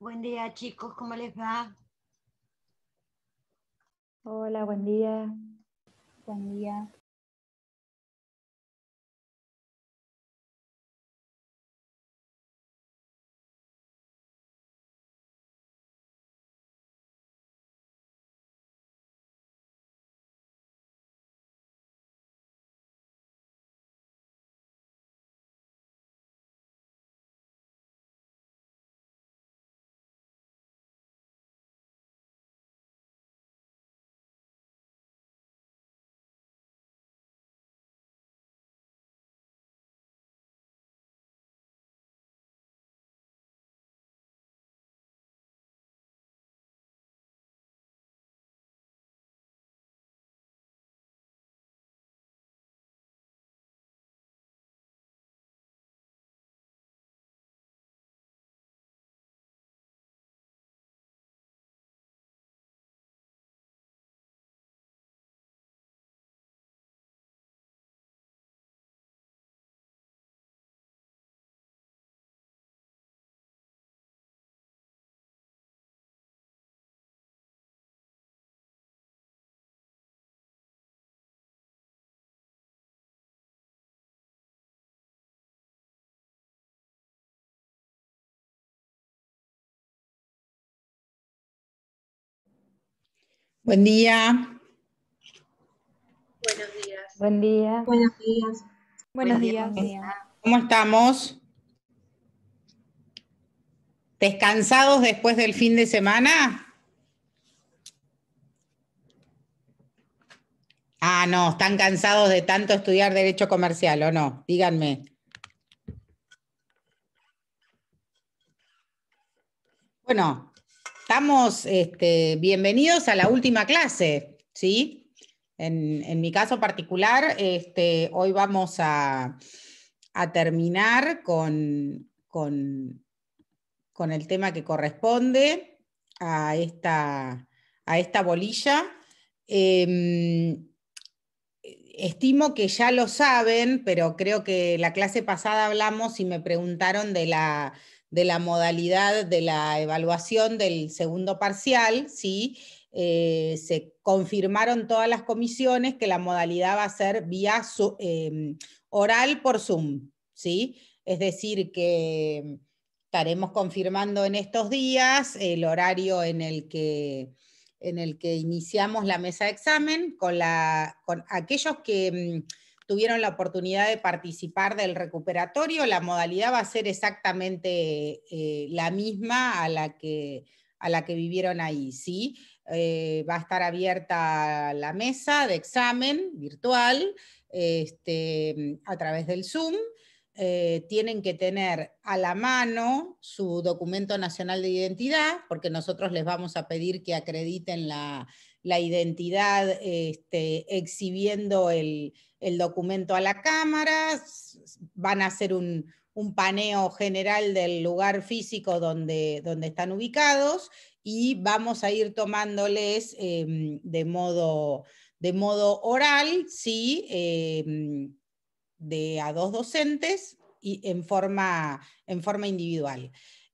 Buen día chicos, ¿cómo les va? Hola, buen día. Buen día. Buen día. Buenos días. Buen día. Buenos días. Buenos días. ¿Cómo estamos? ¿Descansados después del fin de semana? Ah, no, están cansados de tanto estudiar derecho comercial, ¿o no? Díganme. Bueno, estamos este, bienvenidos a la última clase, ¿sí? En, mi caso particular, este, hoy vamos a, terminar con, con, el tema que corresponde a esta, a esta bolilla. Em, estimo que ya lo saben, pero creo que la clase pasada hablamos y me preguntaron de la de la modalidad de la evaluación del segundo parcial, ¿sí? Eh, se confirmaron todas las comisiones que la modalidad va a ser vía em, oral por Zoom, ¿sí? Es decir, que estaremos confirmando en estos días el horario en el que, en el que iniciamos la mesa de examen con, la, con aquellos que em, tuvieron la oportunidad de participar del recuperatorio, la modalidad va a ser exactamente eh, la misma a la que, a la que vivieron ahí, ¿sí? Eh, va a estar abierta la mesa de examen virtual este, a través del Zoom. Eh, tienen que tener a la mano su documento nacional de identidad, porque nosotros les vamos a pedir que acrediten la, identidad este, exhibiendo el, el documento a la Cámara, van a hacer un, paneo general del lugar físico donde, están ubicados y vamos a ir tomándoles em, de, modo, de, modo, oral, sí, em, de a dos docentes y en forma, en forma individual.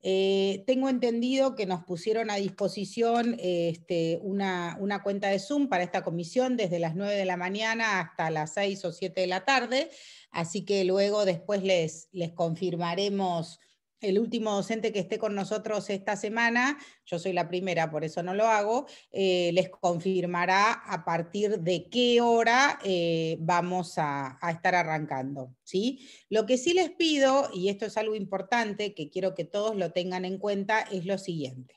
Eh, tengo entendido que nos pusieron a disposición este, una, cuenta de Zoom para esta comisión desde las 9 de la mañana hasta las 6 o 7 de la tarde, así que luego después les, les confirmaremos el último docente que esté con nosotros esta semana, yo soy la primera, por eso no lo hago, eh, les confirmará a partir de qué hora eh, vamos a, estar arrancando. ¿sí? Lo que sí les pido, y esto es algo importante que quiero que todos lo tengan en cuenta, es lo siguiente.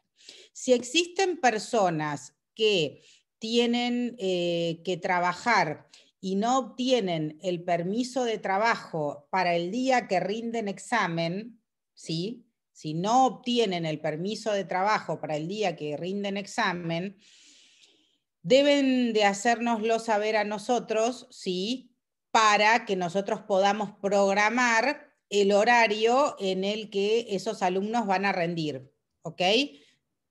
Si existen personas que tienen eh, que trabajar y no obtienen el permiso de trabajo para el día que rinden examen, si no obtienen el permiso de trabajo para el día que rinden examen, deben de hacérnoslo saber a nosotros, ¿sí? para que nosotros podamos programar el horario en el que esos alumnos van a rendir. ¿ok?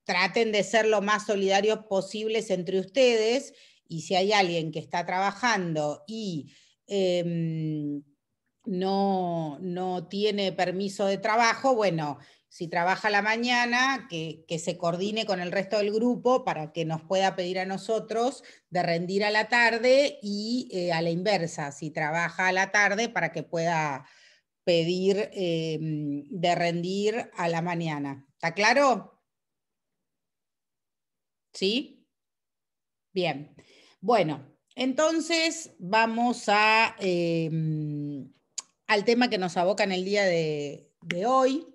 Traten de ser lo más solidarios posibles entre ustedes y si hay alguien que está trabajando y em, no, tiene permiso de trabajo, bueno, si trabaja a la mañana, que, se coordine con el resto del grupo para que nos pueda pedir a nosotros de rendir a la tarde y eh, a la inversa, si trabaja a la tarde para que pueda pedir eh, de rendir a la mañana. ¿Está claro? ¿Sí? Bien. Bueno, entonces vamos a... Em, al tema que nos aboca en el día de, hoy.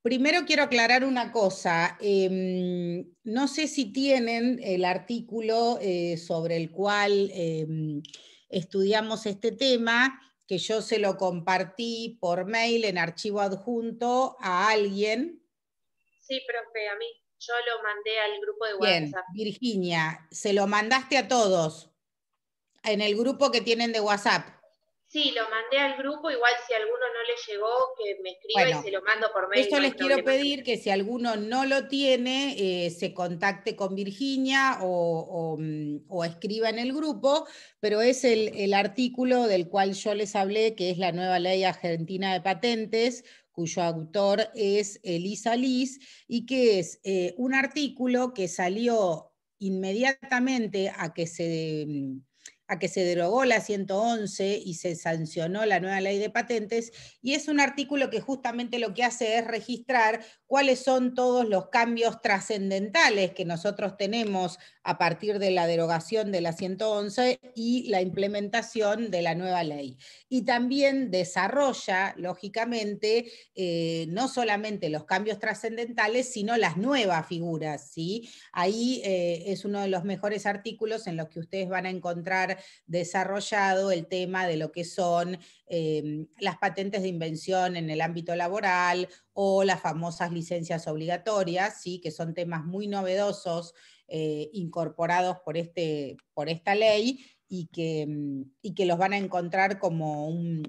Primero quiero aclarar una cosa. Em, no sé si tienen el artículo eh, sobre el cual em, estudiamos este tema, que yo se lo compartí por mail en archivo adjunto a alguien. Sí, profe, a mí. Yo lo mandé al grupo de WhatsApp. Virginia, se lo mandaste a todos en el grupo que tienen de WhatsApp. Sí, lo mandé al grupo, igual si alguno no le llegó, que me escriba y se lo mando por mail. Esto les quiero pedir que si alguno no lo tiene, eh, se contacte con Virginia o, mm, o, escriba en el grupo, pero es el, el artículo del cual yo les hablé, que es la nueva ley argentina de patentes, cuyo autor es Elisa Liz, y que es eh, un artículo que salió inmediatamente a que se mm, a que se derogó la 111 y se sancionó la nueva ley de patentes, y es un artículo que justamente lo que hace es registrar cuáles son todos los cambios trascendentales que nosotros tenemos a partir de la derogación de la 111 y la implementación de la nueva ley y también desarrolla, lógicamente, eh, no solamente los cambios trascendentales, sino las nuevas figuras. ¿sí? Ahí eh, es uno de los mejores artículos en los que ustedes van a encontrar desarrollado el tema de lo que son eh, las patentes de invención en el ámbito laboral o las famosas licencias obligatorias, ¿sí? que son temas muy novedosos incorporados por, este, por esta ley y que, mm, que los van a encontrar como un,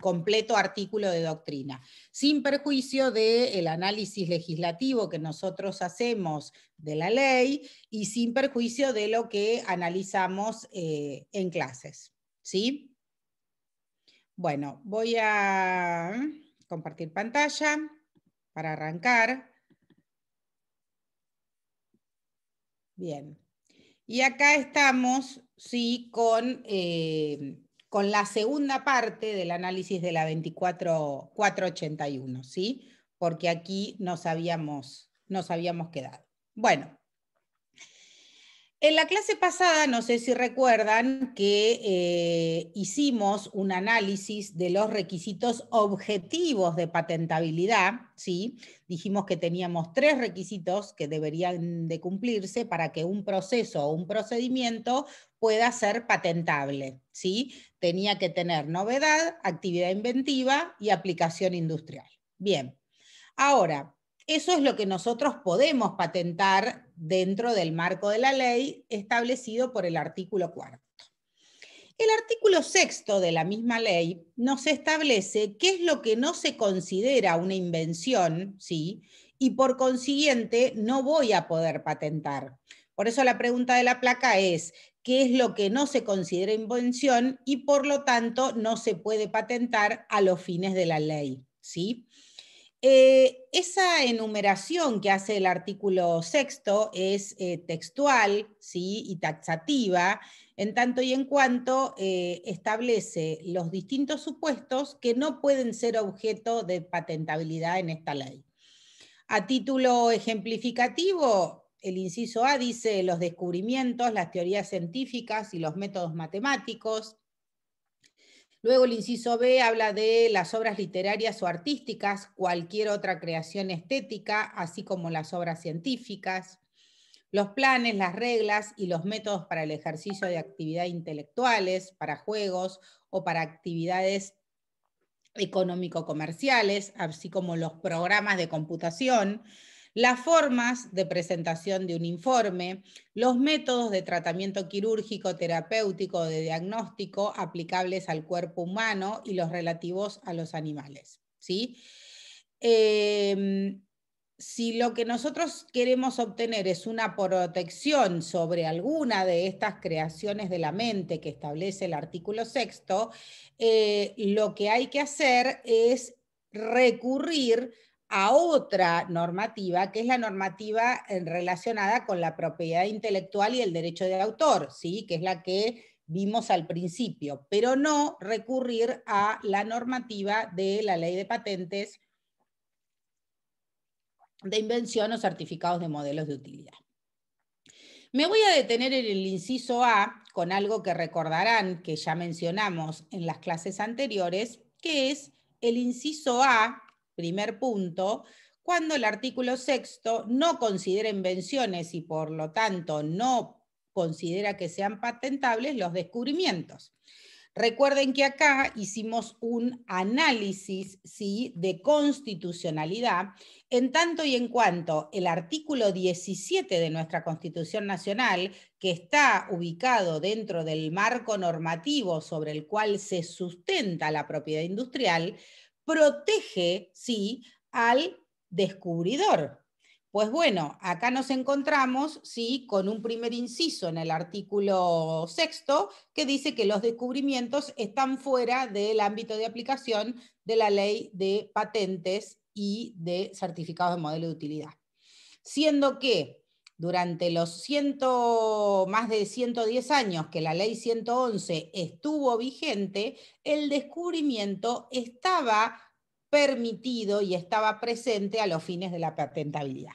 completo artículo de doctrina, sin perjuicio del análisis legislativo que nosotros hacemos de la ley y sin perjuicio de lo que analizamos eh, en clases. ¿Sí? Bueno, voy a ¿eh? compartir pantalla para arrancar. Bien. Y acá estamos sí, eh, con, la segunda parte del análisis de la 24481, ¿sí? porque aquí nos habíamos, nos habíamos quedado. Bueno, en la clase pasada, no sé si recuerdan que eh, hicimos un análisis de los requisitos objetivos de patentabilidad, ¿sí? Dijimos que teníamos tres requisitos que deberían de cumplirse para que un proceso o un procedimiento pueda ser patentable, ¿sí? Tenía que tener novedad, actividad inventiva y aplicación industrial. Bien, ahora, eso es lo que nosotros podemos patentar dentro del marco de la ley establecido por el artículo cuarto. El artículo sexto de la misma ley nos establece qué es lo que no se considera una invención, ¿sí? Y por consiguiente no voy a poder patentar. Por eso la pregunta de la placa es, ¿qué es lo que no se considera invención y por lo tanto no se puede patentar a los fines de la ley, ¿sí? Eh, esa enumeración que hace el artículo sexto es eh, textual ¿sí? y taxativa, en tanto y en cuanto eh, establece los distintos supuestos que no pueden ser objeto de patentabilidad en esta ley. A título ejemplificativo, el inciso A dice los descubrimientos, las teorías científicas y los métodos matemáticos. Luego el inciso B habla de las obras literarias o artísticas, cualquier otra creación estética, así como las obras científicas, los planes, las reglas y los métodos para el ejercicio de actividades intelectuales, para juegos o para actividades económico-comerciales, así como los programas de computación, las formas de presentación de un informe, los métodos de tratamiento quirúrgico, terapéutico, de diagnóstico aplicables al cuerpo humano y los relativos a los animales. Em, si lo que nosotros queremos obtener es una protección sobre alguna de estas creaciones de la mente que establece el artículo sexto, eh, lo que hay que hacer es recurrir a otra normativa, que es la normativa eh, relacionada con la propiedad intelectual y el derecho de autor, ¿sí? que es la que vimos al principio, pero no recurrir a la normativa de la ley de patentes de invención o certificados de modelos de utilidad. Me voy a detener en el inciso A con algo que recordarán que ya mencionamos en las clases anteriores, que es el inciso A primer punto, cuando el artículo sexto no considera invenciones y por lo tanto no considera que sean patentables los descubrimientos. Recuerden que acá hicimos un análisis ¿sí? de constitucionalidad, en tanto y en cuanto el artículo 17 de nuestra Constitución Nacional, que está ubicado dentro del marco normativo sobre el cual se sustenta la propiedad industrial, protege, sí, al descubridor. Pues bueno, acá nos encontramos ¿sí? con un primer inciso en el artículo sexto que dice que los descubrimientos están fuera del ámbito de aplicación de la ley de patentes y de certificados de modelo de utilidad. Siendo que durante los ciento, más de 110 años que la ley 111 estuvo vigente, el descubrimiento estaba permitido y estaba presente a los fines de la patentabilidad.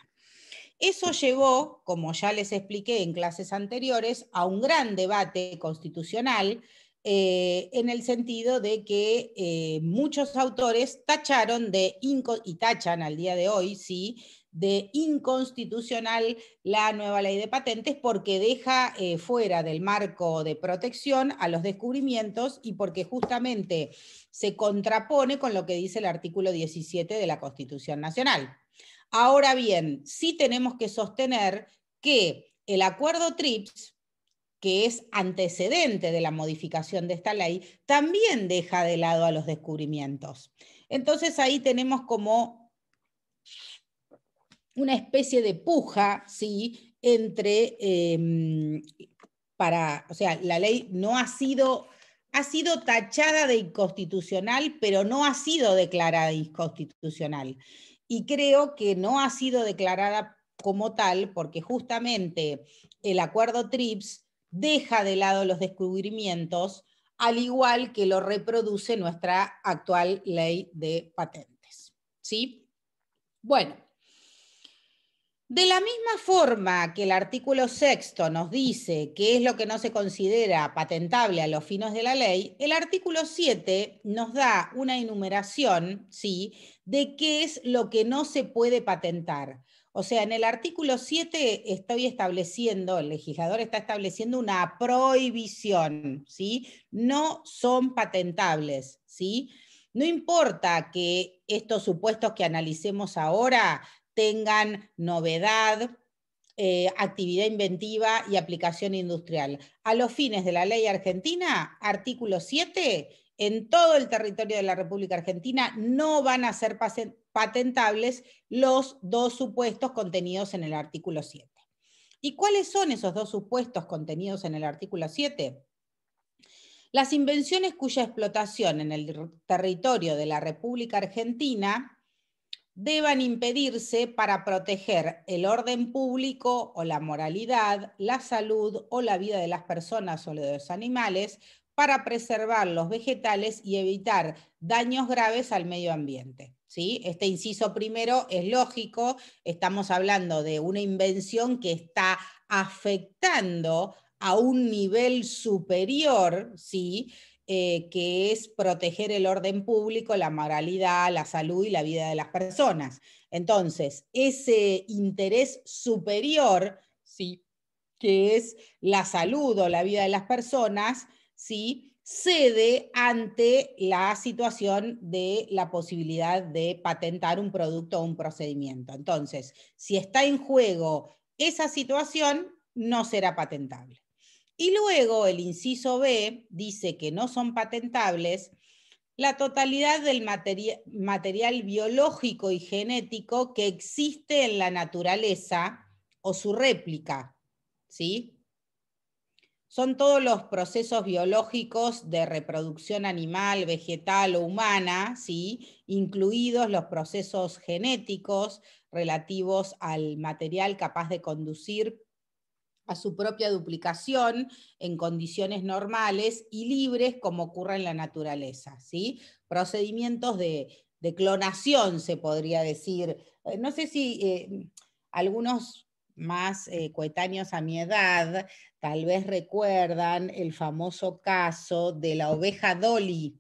Eso llevó, como ya les expliqué en clases anteriores, a un gran debate constitucional eh, en el sentido de que eh, muchos autores tacharon de y tachan al día de hoy, sí, de inconstitucional la nueva ley de patentes porque deja eh, fuera del marco de protección a los descubrimientos y porque justamente se contrapone con lo que dice el artículo 17 de la Constitución Nacional. Ahora bien, sí tenemos que sostener que el acuerdo TRIPS, que es antecedente de la modificación de esta ley, también deja de lado a los descubrimientos. Entonces ahí tenemos como una especie de puja, ¿sí? Entre, em, para, o sea, la ley no ha sido, ha sido tachada de inconstitucional, pero no ha sido declarada inconstitucional. Y creo que no ha sido declarada como tal, porque justamente el acuerdo TRIPS deja de lado los descubrimientos, al igual que lo reproduce nuestra actual ley de patentes. ¿Sí? Bueno, de la misma forma que el artículo sexto nos dice qué es lo que no se considera patentable a los finos de la ley, el artículo 7 nos da una enumeración ¿sí? de qué es lo que no se puede patentar. O sea, en el artículo 7 estoy estableciendo, el legislador está estableciendo una prohibición, ¿sí? No son patentables, ¿sí? No importa que estos supuestos que analicemos ahora tengan novedad, eh, actividad inventiva y aplicación industrial. A los fines de la ley argentina, artículo 7, en todo el territorio de la República Argentina no van a ser patentables los dos supuestos contenidos en el artículo 7. ¿Y cuáles son esos dos supuestos contenidos en el artículo 7? Las invenciones cuya explotación en el territorio de la República Argentina deban impedirse para proteger el orden público o la moralidad, la salud o la vida de las personas o de los animales, para preservar los vegetales y evitar daños graves al medio ambiente. ¿sí? Este inciso primero es lógico, estamos hablando de una invención que está afectando a un nivel superior, ¿sí? Eh, que es proteger el orden público, la moralidad, la salud y la vida de las personas. Entonces, ese interés superior, que es la salud o la vida de las personas, ¿sí? cede ante la situación de la posibilidad de patentar un producto o un procedimiento. Entonces, si está en juego esa situación, no será patentable. Y luego el inciso B dice que no son patentables la totalidad del material biológico y genético que existe en la naturaleza o su réplica. ¿sí? Son todos los procesos biológicos de reproducción animal, vegetal o humana, ¿sí? incluidos los procesos genéticos relativos al material capaz de conducir a su propia duplicación en condiciones normales y libres como ocurre en la naturaleza. ¿sí? Procedimientos de, clonación, se podría decir. Eh, no sé si eh, algunos más eh, coetáneos a mi edad tal vez recuerdan el famoso caso de la oveja Dolly.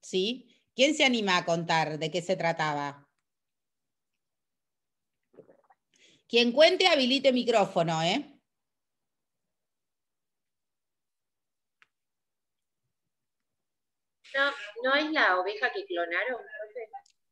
¿Sí? ¿Quién se anima a contar de qué se trataba? Quien cuente, habilite micrófono, ¿eh? No, es la oveja que clonaron.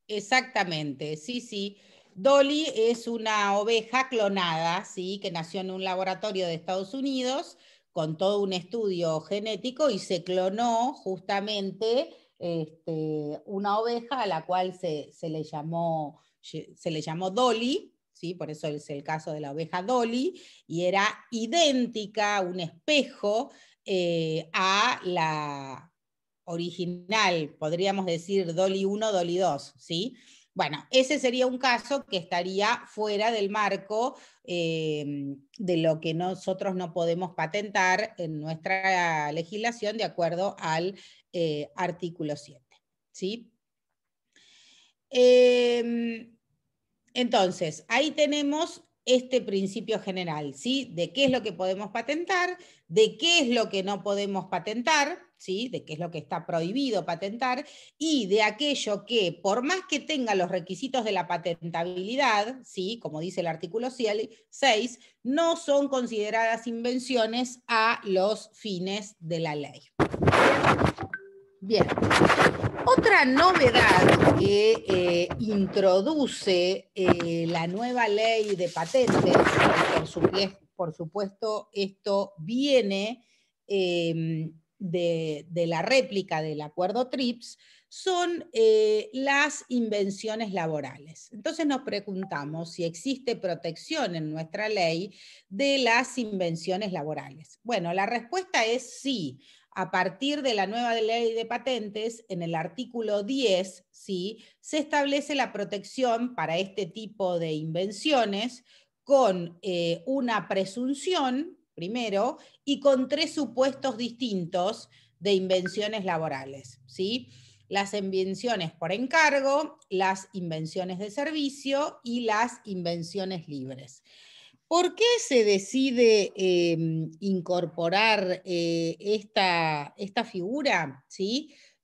Exactamente, sí, sí. Dolly es una oveja clonada, ¿sí? que nació en un laboratorio de Estados Unidos con todo un estudio genético y se clonó justamente este, una oveja a la cual le llamó, se le llamó Dolly, por eso es el caso de la oveja Dolly, y era idéntica, un espejo, eh, a la original, podríamos decir Dolly 1, Dolly 2, ¿sí? Bueno, ese sería un caso que estaría fuera del marco eh, de lo que nosotros no podemos patentar en nuestra legislación de acuerdo al eh, artículo 7. ¿sí? Entonces, ahí tenemos este principio general, ¿sí? De qué es lo que podemos patentar, de qué es lo que no podemos patentar, ¿sí? De qué es lo que está prohibido patentar y de aquello que, por más que tenga los requisitos de la patentabilidad, ¿sí? Como dice el artículo 6, no son consideradas invenciones a los fines de la ley. Bien. Otra novedad que eh, introduce eh, la nueva ley de patentes, por, supuesto, esto viene em, de, de, la réplica del acuerdo TRIPS, son eh, las invenciones laborales. Entonces nos preguntamos si existe protección en nuestra ley de las invenciones laborales. Bueno, la respuesta es sí a partir de la nueva ley de patentes, en el artículo 10, ¿sí? se establece la protección para este tipo de invenciones con eh, una presunción, primero, y con tres supuestos distintos de invenciones laborales. ¿sí? Las invenciones por encargo, las invenciones de servicio y las invenciones libres. ¿Por qué se decide em, incorporar eh, esta, figura?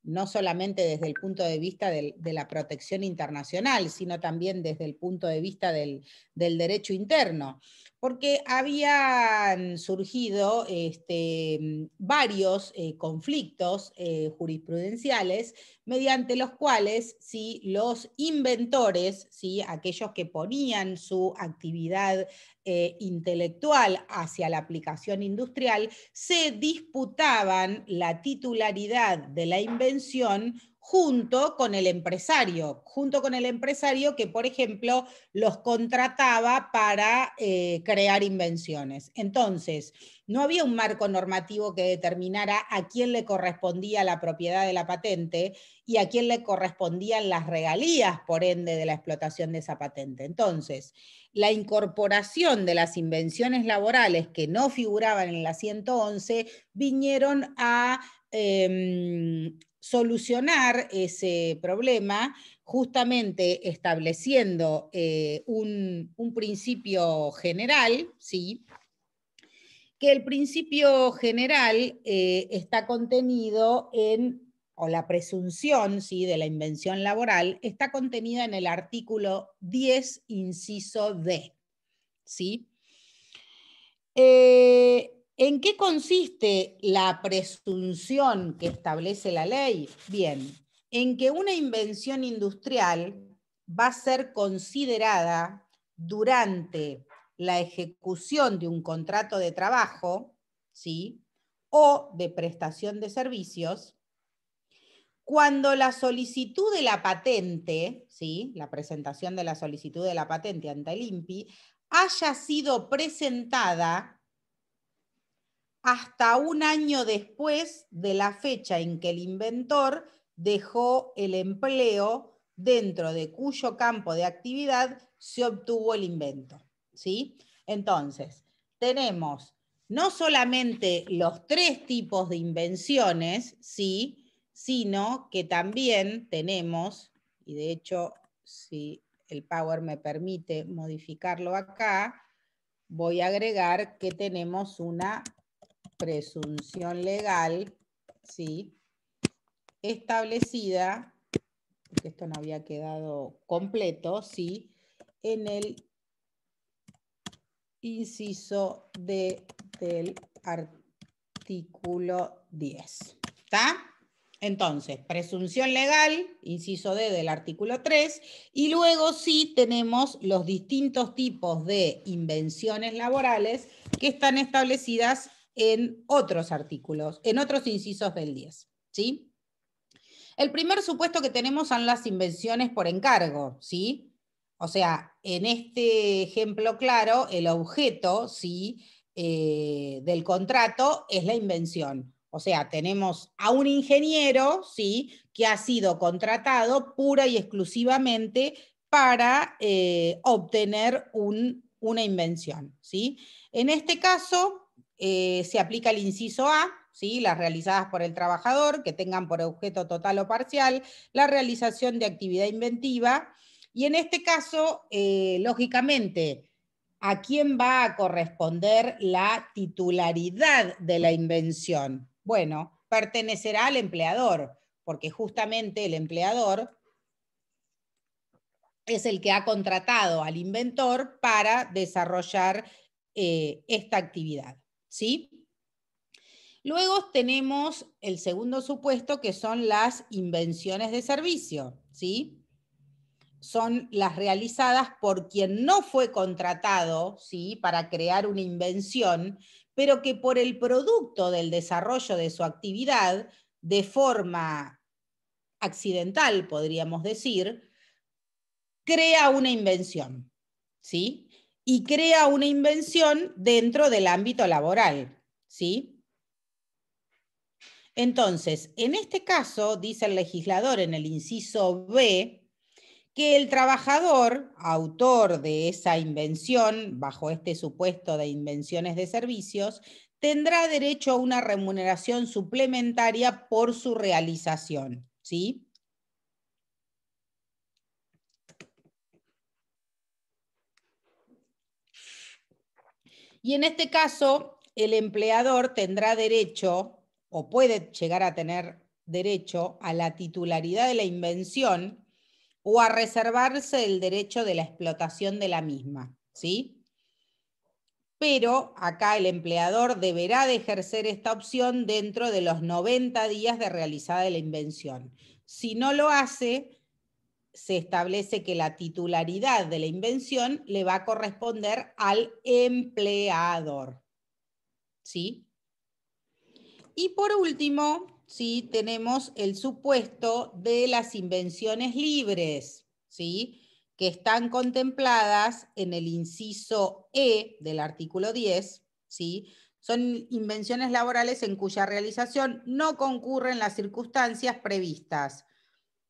No solamente desde el punto de vista de la protección internacional, sino también desde el punto de vista del derecho interno porque habían surgido este, mm, varios eh, conflictos eh, jurisprudenciales mediante los cuales si los inventores, aquellos que ponían su actividad eh, intelectual hacia la aplicación industrial, se disputaban la titularidad de la invención junto con el empresario, junto con el empresario que, por ejemplo, los contrataba para eh, crear invenciones. Entonces, no había un marco normativo que determinara a quién le correspondía la propiedad de la patente y a quién le correspondían las regalías, por ende, de la explotación de esa patente. Entonces, la incorporación de las invenciones laborales que no figuraban en la 111 vinieron a... Em, solucionar ese problema justamente estableciendo eh, un, principio general, ¿sí? que el principio general eh, está contenido en, o la presunción ¿sí? de la invención laboral, está contenida en el artículo 10, inciso D. ¿sí? Eh, ¿En qué consiste la presunción que establece la ley? Bien, en que una invención industrial va a ser considerada durante la ejecución de un contrato de trabajo, ¿sí? O de prestación de servicios, cuando la solicitud de la patente, ¿sí? La presentación de la solicitud de la patente ante el INPI haya sido presentada hasta un año después de la fecha en que el inventor dejó el empleo dentro de cuyo campo de actividad se obtuvo el invento. ¿sí? Entonces, tenemos no solamente los tres tipos de invenciones, ¿sí? sino que también tenemos, y de hecho, si el Power me permite modificarlo acá, voy a agregar que tenemos una presunción legal, ¿sí? Establecida, porque esto no había quedado completo, ¿sí? En el inciso D del artículo 10, ¿está? Entonces, presunción legal, inciso D del artículo 3, y luego sí tenemos los distintos tipos de invenciones laborales que están establecidas en otros artículos, en otros incisos del 10. ¿sí? El primer supuesto que tenemos son las invenciones por encargo. ¿sí? O sea, en este ejemplo claro, el objeto ¿sí? Eh, del contrato es la invención. O sea, tenemos a un ingeniero ¿sí? que ha sido contratado pura y exclusivamente para eh, obtener una invención. ¿sí? En este caso, eh, se aplica el inciso A, ¿sí? las realizadas por el trabajador, que tengan por objeto total o parcial, la realización de actividad inventiva. Y en este caso, eh, lógicamente, ¿a quién va a corresponder la titularidad de la invención? Bueno, pertenecerá al empleador, porque justamente el empleador es el que ha contratado al inventor para desarrollar eh, esta actividad. ¿sí? Luego tenemos el segundo supuesto, que son las invenciones de servicio, ¿sí? Son las realizadas por quien no fue contratado, ¿sí? Para crear una invención, pero que por el producto del desarrollo de su actividad, de forma accidental, podríamos decir, crea una invención, ¿sí? y crea una invención dentro del ámbito laboral. ¿sí? Entonces, en este caso, dice el legislador en el inciso B, que el trabajador, autor de esa invención, bajo este supuesto de invenciones de servicios, tendrá derecho a una remuneración suplementaria por su realización. ¿sí? Y en este caso, el empleador tendrá derecho o puede llegar a tener derecho a la titularidad de la invención o a reservarse el derecho de la explotación de la misma, ¿sí? Pero acá el empleador deberá de ejercer esta opción dentro de los 90 días de realizada la invención. Si no lo hace, se establece que la titularidad de la invención le va a corresponder al empleador. ¿Sí? Y por último, ¿sí? tenemos el supuesto de las invenciones libres, ¿sí? que están contempladas en el inciso E del artículo 10. ¿sí? Son invenciones laborales en cuya realización no concurren las circunstancias previstas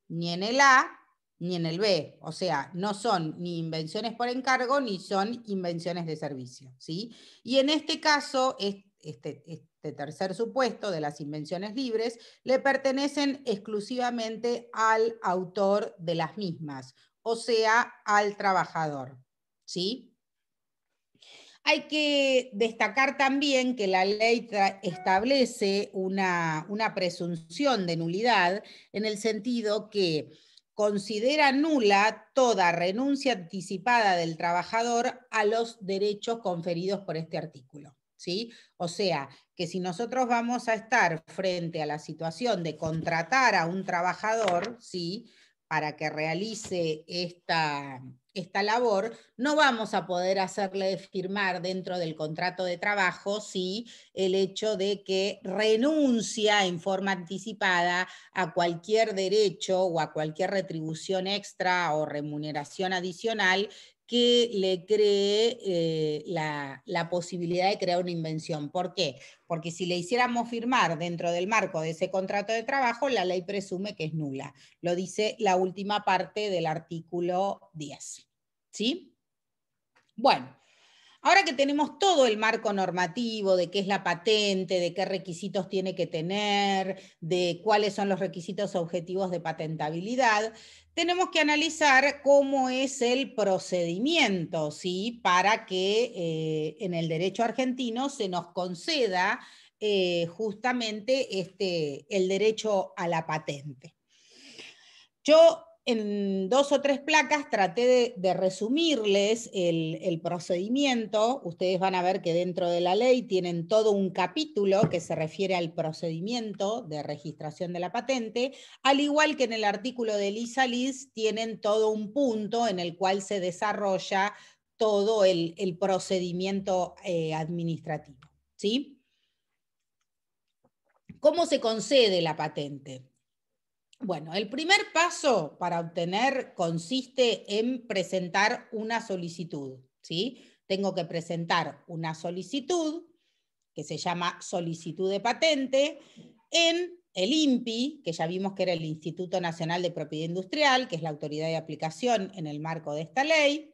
ni en el A ni en el B. O sea, no son ni invenciones por encargo ni son invenciones de servicio. ¿sí? Y en este caso, este, este tercer supuesto de las invenciones libres le pertenecen exclusivamente al autor de las mismas, o sea, al trabajador. ¿Sí? Hay que destacar también que la ley establece una, una presunción de nulidad en el sentido que considera nula toda renuncia anticipada del trabajador a los derechos conferidos por este artículo. O sea, que si nosotros vamos a estar frente a la situación de contratar a un trabajador, ¿sí? para que realice esta, esta labor, no vamos a poder hacerle firmar dentro del contrato de trabajo si el hecho de que renuncia en forma anticipada a cualquier derecho o a cualquier retribución extra o remuneración adicional que le cree eh, la, la, posibilidad de crear una invención. ¿Por qué? Porque si le hiciéramos firmar dentro del marco de ese contrato de trabajo, la ley presume que es nula. Lo dice la última parte del artículo 10. ¿Sí? Bueno, Ahora que tenemos todo el marco normativo de qué es la patente, de qué requisitos tiene que tener, de cuáles son los requisitos objetivos de patentabilidad, tenemos que analizar cómo es el procedimiento ¿sí? para que eh, en el derecho argentino se nos conceda eh, justamente este, el derecho a la patente. Yo en dos o tres placas traté de, resumirles el, procedimiento. Ustedes van a ver que dentro de la ley tienen todo un capítulo que se refiere al procedimiento de registración de la patente, al igual que en el artículo de Lisa Liz tienen todo un punto en el cual se desarrolla todo el, procedimiento eh, administrativo. ¿sí? ¿Cómo se concede la patente? Bueno, el primer paso para obtener consiste en presentar una solicitud. ¿sí? Tengo que presentar una solicitud que se llama solicitud de patente en el INPI, que ya vimos que era el Instituto Nacional de Propiedad Industrial, que es la autoridad de aplicación en el marco de esta ley,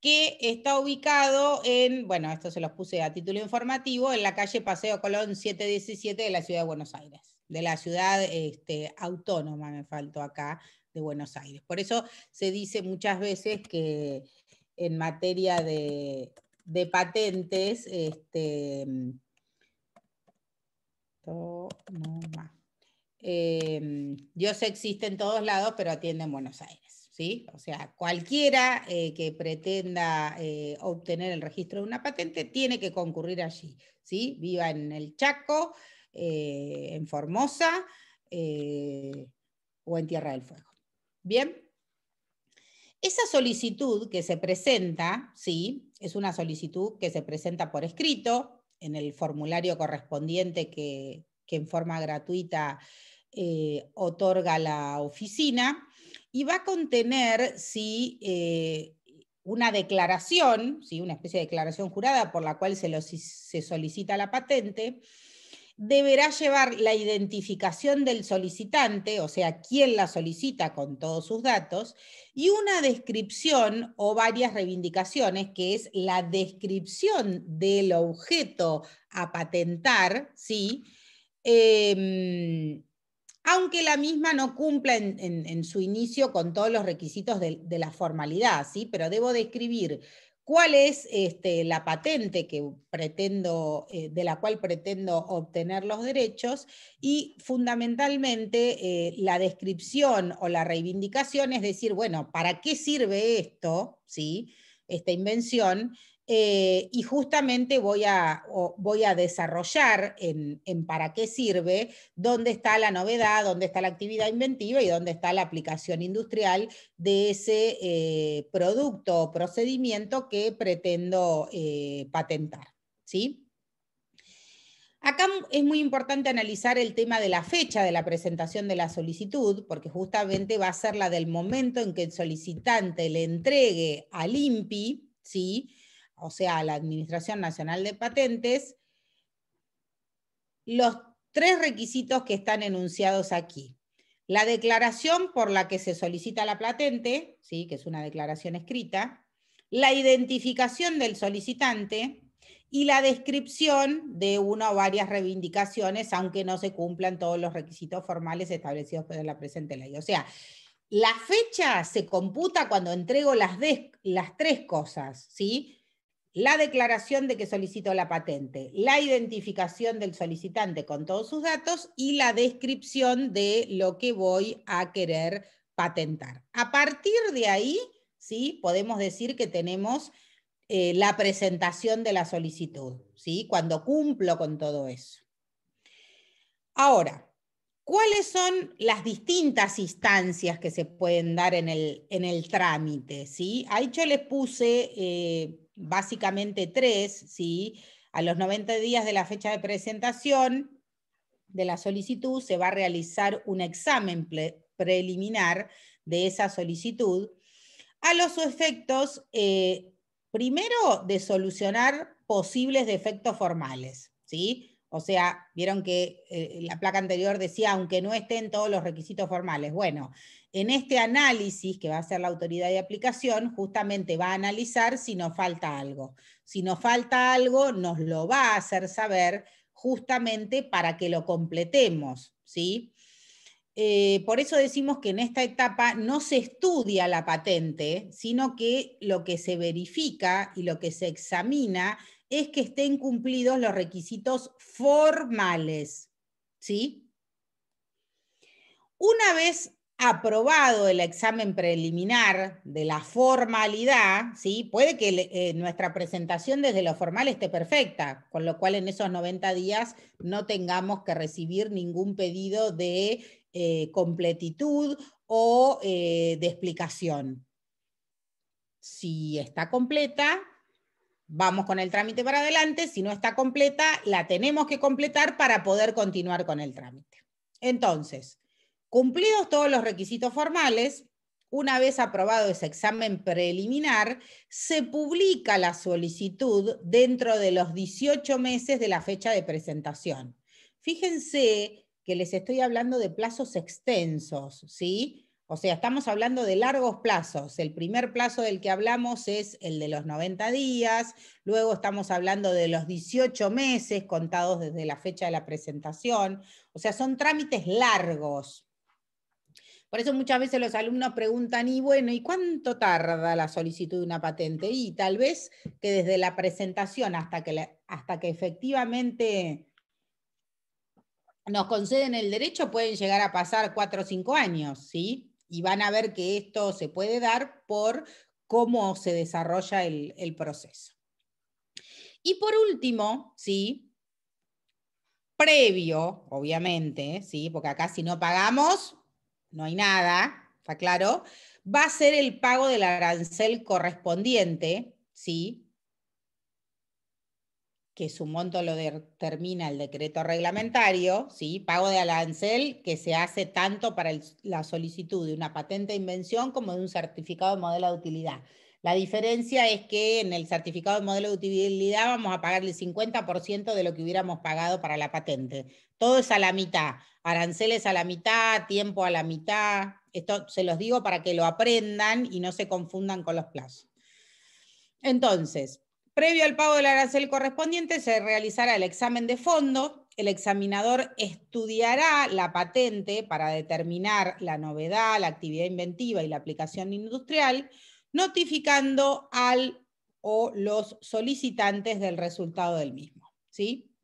que está ubicado en, bueno, esto se los puse a título informativo, en la calle Paseo Colón 717 de la ciudad de Buenos Aires de la ciudad este, autónoma, me faltó acá, de Buenos Aires. Por eso se dice muchas veces que en materia de, de patentes, este, mm, em, Dios existe en todos lados, pero atiende en Buenos Aires. ¿sí? O sea, cualquiera eh, que pretenda eh, obtener el registro de una patente tiene que concurrir allí viva en el Chaco, eh, en Formosa eh, o en Tierra del Fuego. Bien. Esa solicitud que se presenta, sí, es una solicitud que se presenta por escrito en el formulario correspondiente que, en forma gratuita eh, otorga la oficina y va a contener, sí, una declaración, ¿sí? una especie de declaración jurada por la cual se, se solicita la patente, deberá llevar la identificación del solicitante, o sea, quién la solicita con todos sus datos, y una descripción o varias reivindicaciones, que es la descripción del objeto a patentar, ¿sí? Em, aunque la misma no cumpla en, su inicio con todos los requisitos de, la formalidad, ¿sí? pero debo describir cuál es este, la patente que pretendo, eh, de la cual pretendo obtener los derechos y fundamentalmente eh, la descripción o la reivindicación, es decir, bueno, ¿para qué sirve esto? ¿Sí? esta invención eh, y justamente voy a, desarrollar en, para qué sirve, dónde está la novedad, dónde está la actividad inventiva y dónde está la aplicación industrial de ese eh, producto o procedimiento que pretendo eh, patentar. ¿sí? Acá es muy importante analizar el tema de la fecha de la presentación de la solicitud, porque justamente va a ser la del momento en que el solicitante le entregue al INPI, ¿sí? o sea, a la Administración Nacional de Patentes, los tres requisitos que están enunciados aquí. La declaración por la que se solicita la patente, ¿sí? que es una declaración escrita, la identificación del solicitante y la descripción de una o varias reivindicaciones, aunque no se cumplan todos los requisitos formales establecidos por la presente ley. O sea, la fecha se computa cuando entrego las, las tres cosas, ¿sí? la declaración de que solicito la patente, la identificación del solicitante con todos sus datos y la descripción de lo que voy a querer patentar. A partir de ahí, ¿sí? podemos decir que tenemos eh, la presentación de la solicitud, ¿sí? cuando cumplo con todo eso. Ahora, ¿Cuáles son las distintas instancias que se pueden dar en el, en el trámite? ¿sí? Ahí yo les puse eh, básicamente tres, ¿sí? A los 90 días de la fecha de presentación de la solicitud se va a realizar un examen preliminar de esa solicitud a los efectos, eh, primero, de solucionar posibles defectos formales, ¿sí? O sea, vieron que eh, la placa anterior decía, aunque no estén todos los requisitos formales. Bueno, en este análisis que va a hacer la autoridad de aplicación, justamente va a analizar si nos falta algo. Si nos falta algo, nos lo va a hacer saber justamente para que lo completemos. ¿sí? Eh, por eso decimos que en esta etapa no se estudia la patente, sino que lo que se verifica y lo que se examina es que estén cumplidos los requisitos formales. ¿Sí? Una vez aprobado el examen preliminar de la formalidad, ¿sí? puede que eh, nuestra presentación desde lo formal esté perfecta, con lo cual en esos 90 días no tengamos que recibir ningún pedido de eh, completitud o eh, de explicación. Si está completa, vamos con el trámite para adelante, si no está completa, la tenemos que completar para poder continuar con el trámite. Entonces, cumplidos todos los requisitos formales, una vez aprobado ese examen preliminar, se publica la solicitud dentro de los 18 meses de la fecha de presentación. Fíjense que les estoy hablando de plazos extensos, ¿sí? O sea, estamos hablando de largos plazos. El primer plazo del que hablamos es el de los 90 días, luego estamos hablando de los 18 meses contados desde la fecha de la presentación. O sea, son trámites largos. Por eso muchas veces los alumnos preguntan, y bueno, ¿y cuánto tarda la solicitud de una patente? Y tal vez que desde la presentación hasta que, hasta que efectivamente nos conceden el derecho pueden llegar a pasar cuatro o cinco años, ¿sí? y van a ver que esto se puede dar por cómo se desarrolla el, proceso. Y por último, ¿sí? previo, obviamente, ¿sí? porque acá si no pagamos, no hay nada, ¿está claro? Va a ser el pago del arancel correspondiente, ¿sí? que su monto lo determina el decreto reglamentario, ¿sí? pago de arancel que se hace tanto para la solicitud de una patente de invención como de un certificado de modelo de utilidad. La diferencia es que en el certificado de modelo de utilidad vamos a pagarle el 50% de lo que hubiéramos pagado para la patente. Todo es a la mitad, aranceles a la mitad, tiempo a la mitad. Esto se los digo para que lo aprendan y no se confundan con los plazos. Entonces, Previo al pago del arancel correspondiente se realizará el examen de fondo. El examinador estudiará la patente para determinar la novedad, la actividad inventiva y la aplicación industrial, notificando al o los solicitantes del resultado del mismo. ¿sí?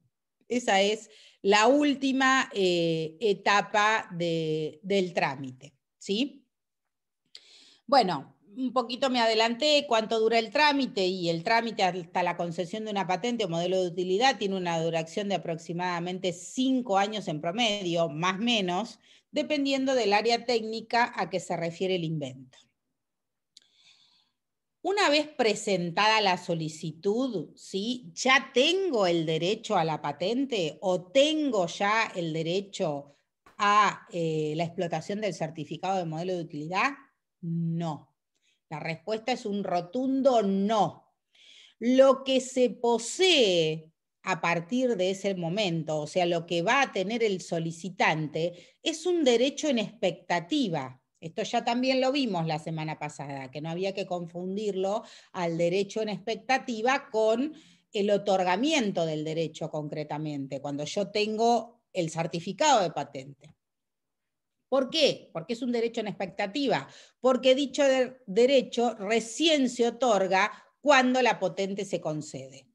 Esa es la última eh, etapa del trámite. ¿sí? Bueno, un poquito me adelanté cuánto dura el trámite y el trámite hasta la concesión de una patente o modelo de utilidad tiene una duración de aproximadamente cinco años en promedio, más o menos, dependiendo del área técnica a que se refiere el invento. Una vez presentada la solicitud, ¿sí? ¿ya tengo el derecho a la patente o tengo ya el derecho a eh, la explotación del certificado de modelo de utilidad? No. La respuesta es un rotundo no. Lo que se posee a partir de ese momento, o sea, lo que va a tener el solicitante, es un derecho en expectativa. Esto ya también lo vimos la semana pasada, que no había que confundirlo al derecho en expectativa con el otorgamiento del derecho concretamente, cuando yo tengo el certificado de patente. ¿Por qué? Porque es un derecho en expectativa, porque dicho derecho recién se otorga cuando la potente se concede.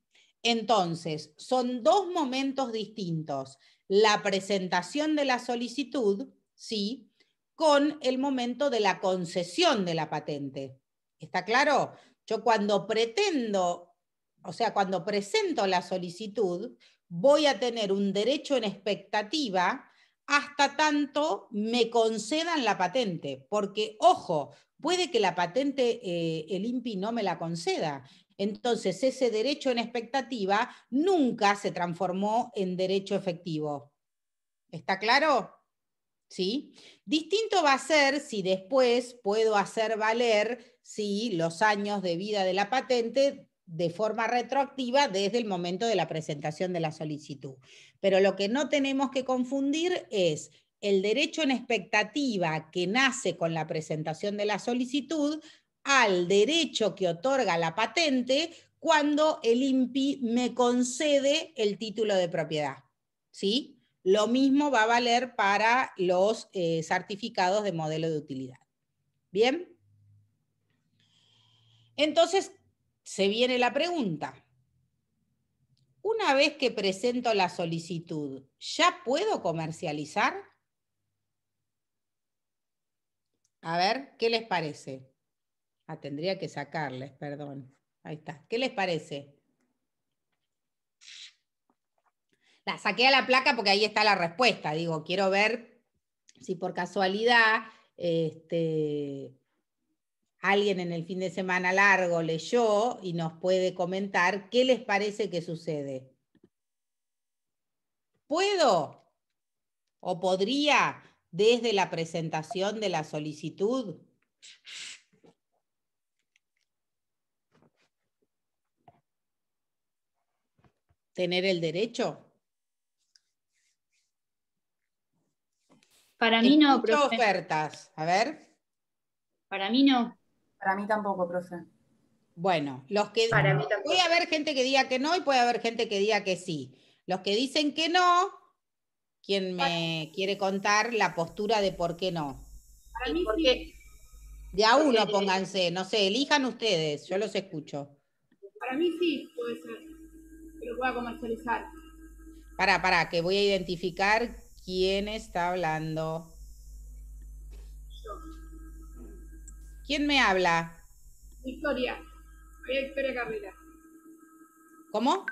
Entonces, son dos momentos distintos, la presentación de la solicitud, ¿sí? Con el momento de la concesión de la patente. ¿Está claro? Yo cuando pretendo, o sea, cuando presento la solicitud, voy a tener un derecho en expectativa hasta tanto me concedan la patente, porque ojo, puede que la patente eh, el INPI no me la conceda. Entonces, ese derecho en expectativa nunca se transformó en derecho efectivo. ¿Está claro? ¿Sí? Distinto va a ser si después puedo hacer valer si los años de vida de la patente de forma retroactiva desde el momento de la presentación de la solicitud. Pero lo que no tenemos que confundir es el derecho en expectativa que nace con la presentación de la solicitud al derecho que otorga la patente cuando el INPI me concede el título de propiedad. ¿Sí? Lo mismo va a valer para los eh, certificados de modelo de utilidad. ¿Bien? Entonces, se viene la pregunta. Una vez que presento la solicitud, ¿ya puedo comercializar? A ver, ¿qué les parece? Ah, tendría que sacarles, perdón. Ahí está. ¿Qué les parece? La saqué a la placa porque ahí está la respuesta. Digo, quiero ver si por casualidad este, alguien en el fin de semana largo leyó y nos puede comentar qué les parece que sucede. ¿Puedo o podría desde la presentación de la solicitud? ¿Tener el derecho? Para mí no, ofertas, a ver. Para mí no. Para mí tampoco, profe. Bueno, los que Para mí tampoco. puede haber gente que diga que no y puede haber gente que diga que sí. Los que dicen que no, ¿quién me quiere contar la postura de por qué no. Para mí sí. De a uno pónganse, no sé, elijan ustedes, yo los escucho. Para mí sí, puede ser, Pero voy a comercializar. Para, para, que voy a identificar quién está hablando. ¿Quién me habla? Victoria. María Victoria Carrera. ¿Cómo?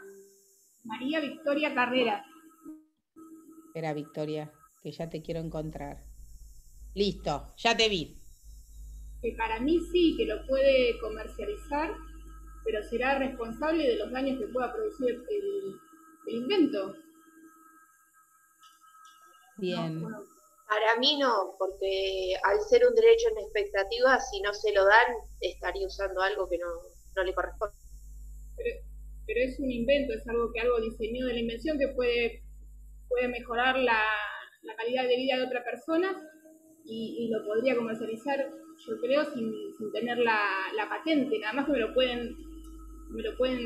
María Victoria Carrera. Espera, Victoria, que ya te quiero encontrar. Listo, ya te vi. Que para mí sí, que lo puede comercializar, pero será responsable de los daños que pueda producir el, invento. Bien. Para mí no, porque al ser un derecho en expectativa, si no se lo dan, estaría usando algo que no, le corresponde. Pero, es un invento, es algo que algo diseñó de la invención que puede, puede mejorar la, calidad de vida de otra persona y, lo podría comercializar, yo creo, sin, tener la, la, patente. Nada más que me lo pueden, me lo pueden,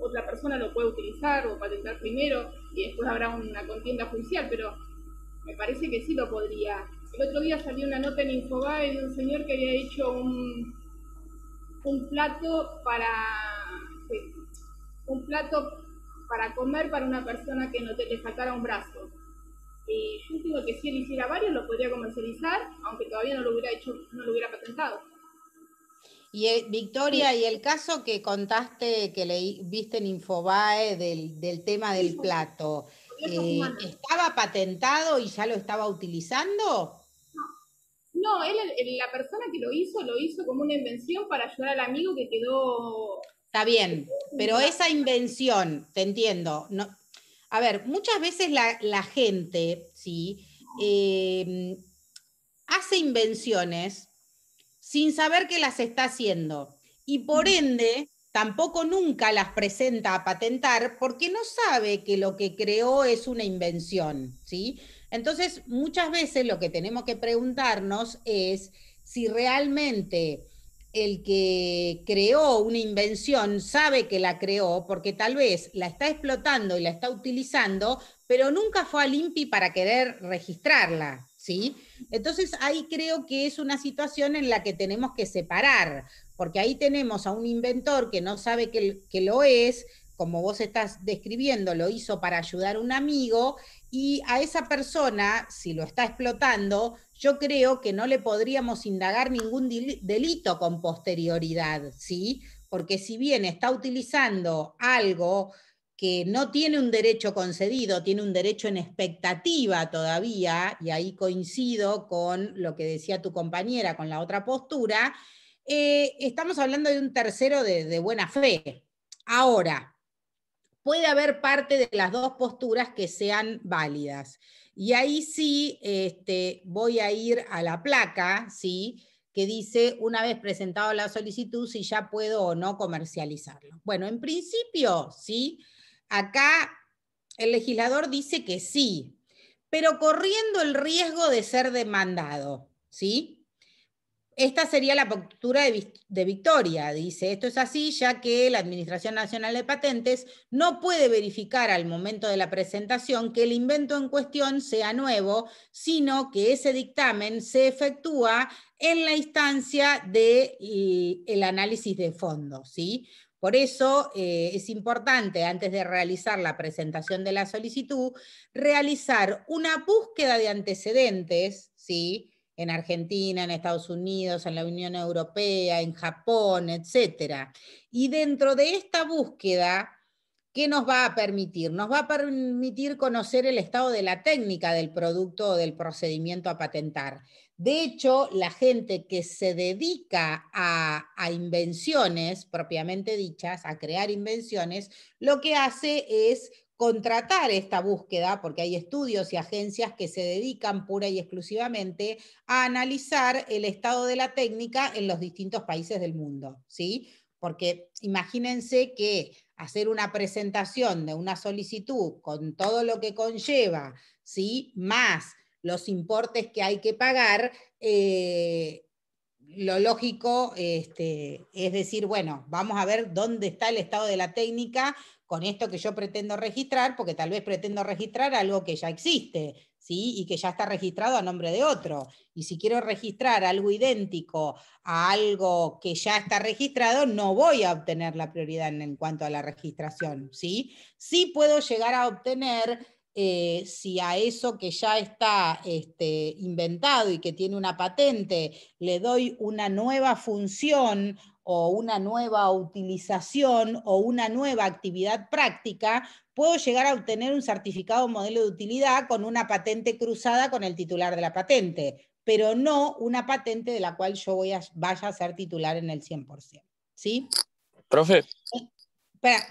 otra persona lo puede utilizar o patentar primero y después habrá una contienda judicial, pero me parece que sí lo podría. El otro día salió una nota en Infobae de un señor que había hecho un, un plato para un plato para comer para una persona que no te le faltara un brazo. Y yo digo que si él hiciera varios lo podría comercializar, aunque todavía no lo hubiera hecho, no lo hubiera patentado. Y eh, Victoria, y el caso que contaste que le, viste en Infobae del, del tema del plato. Eh, ¿Estaba patentado y ya lo estaba utilizando? No, él, la persona que lo hizo lo hizo como una invención para ayudar al amigo que quedó... Está bien, pero esa invención, te entiendo. No, a ver, muchas veces la, gente, ¿sí? Em, hace invenciones sin saber que las está haciendo. Y por ende, tampoco nunca las presenta a patentar porque no sabe que lo que creó es una invención, ¿sí? Entonces, muchas veces lo que tenemos que preguntarnos es si realmente el que creó una invención sabe que la creó porque tal vez la está explotando y la está utilizando, pero nunca fue al INPI para querer registrarla, ¿sí? Entonces ahí creo que es una situación en la que tenemos que separar, porque ahí tenemos a un inventor que no sabe que, lo es, como vos estás describiendo, lo hizo para ayudar a un amigo, y a esa persona, si lo está explotando, yo creo que no le podríamos indagar ningún delito con posterioridad, ¿sí? Porque si bien está utilizando algo que no tiene un derecho concedido, tiene un derecho en expectativa todavía, y ahí coincido con lo que decía tu compañera, con la otra postura, eh, estamos hablando de un tercero de, buena fe. Ahora, puede haber parte de las dos posturas que sean válidas. Y ahí sí este, voy a ir a la placa, ¿sí? que dice, una vez presentado la solicitud, si ya puedo o no comercializarlo. Bueno, en principio, sí, acá el legislador dice que sí, pero corriendo el riesgo de ser demandado, ¿sí? Esta sería la postura de, Victoria. Dice, esto es así ya que la Administración Nacional de Patentes no puede verificar al momento de la presentación que el invento en cuestión sea nuevo, sino que ese dictamen se efectúa en la instancia del el análisis de fondo. ¿sí? Por eso eh, es importante, antes de realizar la presentación de la solicitud, realizar una búsqueda de antecedentes, ¿sí? en Argentina, en Estados Unidos, en la Unión Europea, en Japón, etc. Y dentro de esta búsqueda, ¿qué nos va a permitir? Nos va a permitir conocer el estado de la técnica del producto o del procedimiento a patentar. De hecho, la gente que se dedica a, a, invenciones propiamente dichas, a crear invenciones, lo que hace es contratar esta búsqueda, porque hay estudios y agencias que se dedican pura y exclusivamente a analizar el estado de la técnica en los distintos países del mundo, ¿sí? Porque imagínense que hacer una presentación de una solicitud con todo lo que conlleva, ¿sí? Más los importes que hay que pagar, eh, lo lógico este, es decir, bueno, vamos a ver dónde está el estado de la técnica con esto que yo pretendo registrar, porque tal vez pretendo registrar algo que ya existe, ¿sí? Y que ya está registrado a nombre de otro. Y si quiero registrar algo idéntico a algo que ya está registrado, no voy a obtener la prioridad en, cuanto a la registración, ¿sí? Sí puedo llegar a obtener eh, si a eso que ya está este, inventado y que tiene una patente le doy una nueva función o una nueva utilización o una nueva actividad práctica, puedo llegar a obtener un certificado modelo de utilidad con una patente cruzada con el titular de la patente, pero no una patente de la cual yo voy a, vaya a ser titular en el 100%. ¿Sí? Profe. Eh,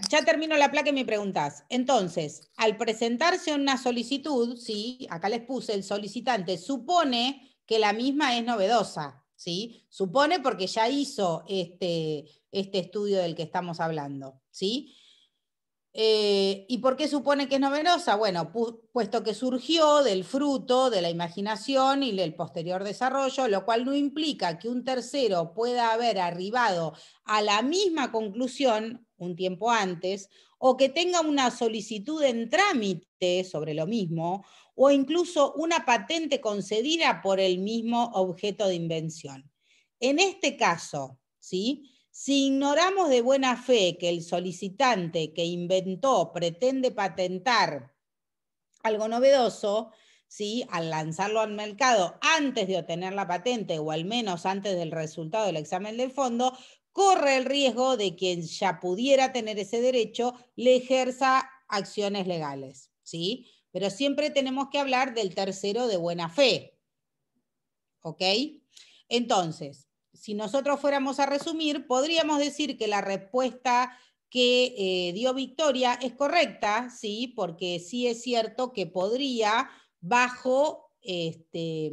ya termino la placa y me preguntas. Entonces, al presentarse una solicitud, ¿sí? acá les puse el solicitante, supone que la misma es novedosa, ¿sí? Supone porque ya hizo este, este estudio del que estamos hablando, ¿sí? Eh, ¿Y por qué supone que es novedosa? Bueno, puesto que surgió del fruto de la imaginación y del posterior desarrollo, lo cual no implica que un tercero pueda haber arribado a la misma conclusión un tiempo antes o que tenga una solicitud en trámite sobre lo mismo o incluso una patente concedida por el mismo objeto de invención. En este caso, ¿sí? Si ignoramos de buena fe que el solicitante que inventó pretende patentar algo novedoso, al lanzarlo al mercado antes de obtener la patente o al menos antes del resultado del examen de fondo, corre el riesgo de quien ya pudiera tener ese derecho le ejerza acciones legales. ¿sí? Pero siempre tenemos que hablar del tercero de buena fe. ¿Ok? Entonces, si nosotros fuéramos a resumir, podríamos decir que la respuesta que eh, dio Victoria es correcta, sí, porque sí es cierto que podría, bajo, este,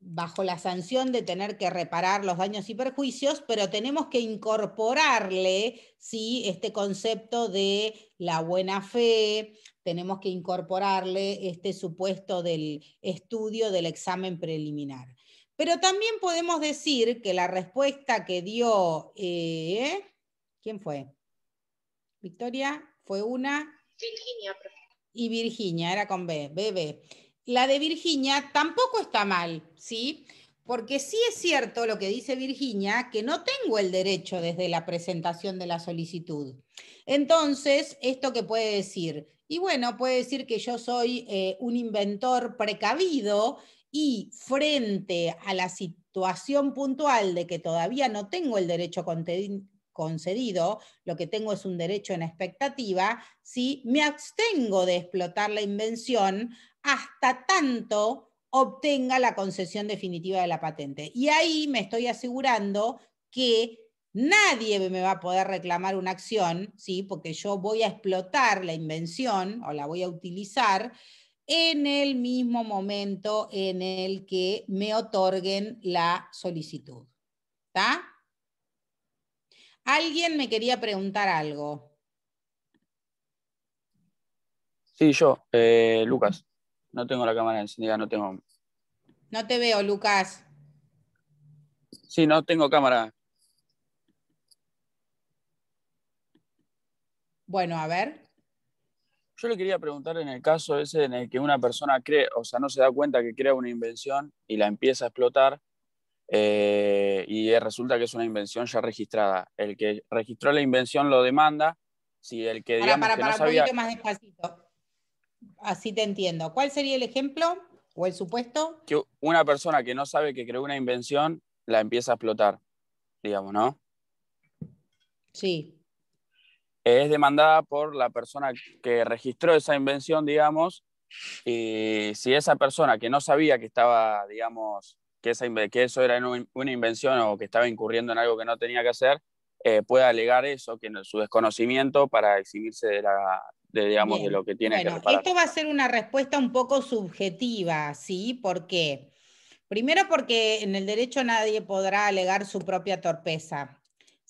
bajo la sanción de tener que reparar los daños y perjuicios, pero tenemos que incorporarle ¿sí? este concepto de la buena fe, tenemos que incorporarle este supuesto del estudio del examen preliminar. Pero también podemos decir que la respuesta que dio, eh, ¿quién fue? Victoria fue una. Virginia, Y Virginia, era con B, b La de Virginia tampoco está mal, ¿sí? Porque sí es cierto lo que dice Virginia, que no tengo el derecho desde la presentación de la solicitud. Entonces, ¿esto qué puede decir? Y bueno, puede decir que yo soy eh, un inventor precavido y frente a la situación puntual de que todavía no tengo el derecho concedido, lo que tengo es un derecho en expectativa, Si me abstengo de explotar la invención hasta tanto obtenga la concesión definitiva de la patente. Y ahí me estoy asegurando que nadie me va a poder reclamar una acción, ¿sí? porque yo voy a explotar la invención o la voy a utilizar en el mismo momento en el que me otorguen la solicitud. ¿Está? Alguien me quería preguntar algo. Sí, yo, eh, Lucas. No tengo la cámara encendida, no tengo. No te veo, Lucas. Sí, no tengo cámara. Bueno, a ver. Yo le quería preguntar en el caso ese en el que una persona cree, o sea, no se da cuenta que crea una invención y la empieza a explotar eh, y resulta que es una invención ya registrada. El que registró la invención lo demanda, si el que... Digamos, para, para, más despacito. Así te entiendo. ¿Cuál sería el ejemplo o el supuesto? Que una persona que no sabe que creó una invención la empieza a explotar, digamos, ¿no? Sí es demandada por la persona que registró esa invención, digamos, y si esa persona que no sabía que estaba, digamos, que, esa, que eso era una invención o que estaba incurriendo en algo que no tenía que hacer, eh, puede alegar eso, que su desconocimiento para eximirse de digamos, de lo que tiene que reparar. Esto va a ser una respuesta un poco subjetiva, ¿sí? Porque, primero porque en el derecho nadie podrá alegar su propia torpeza.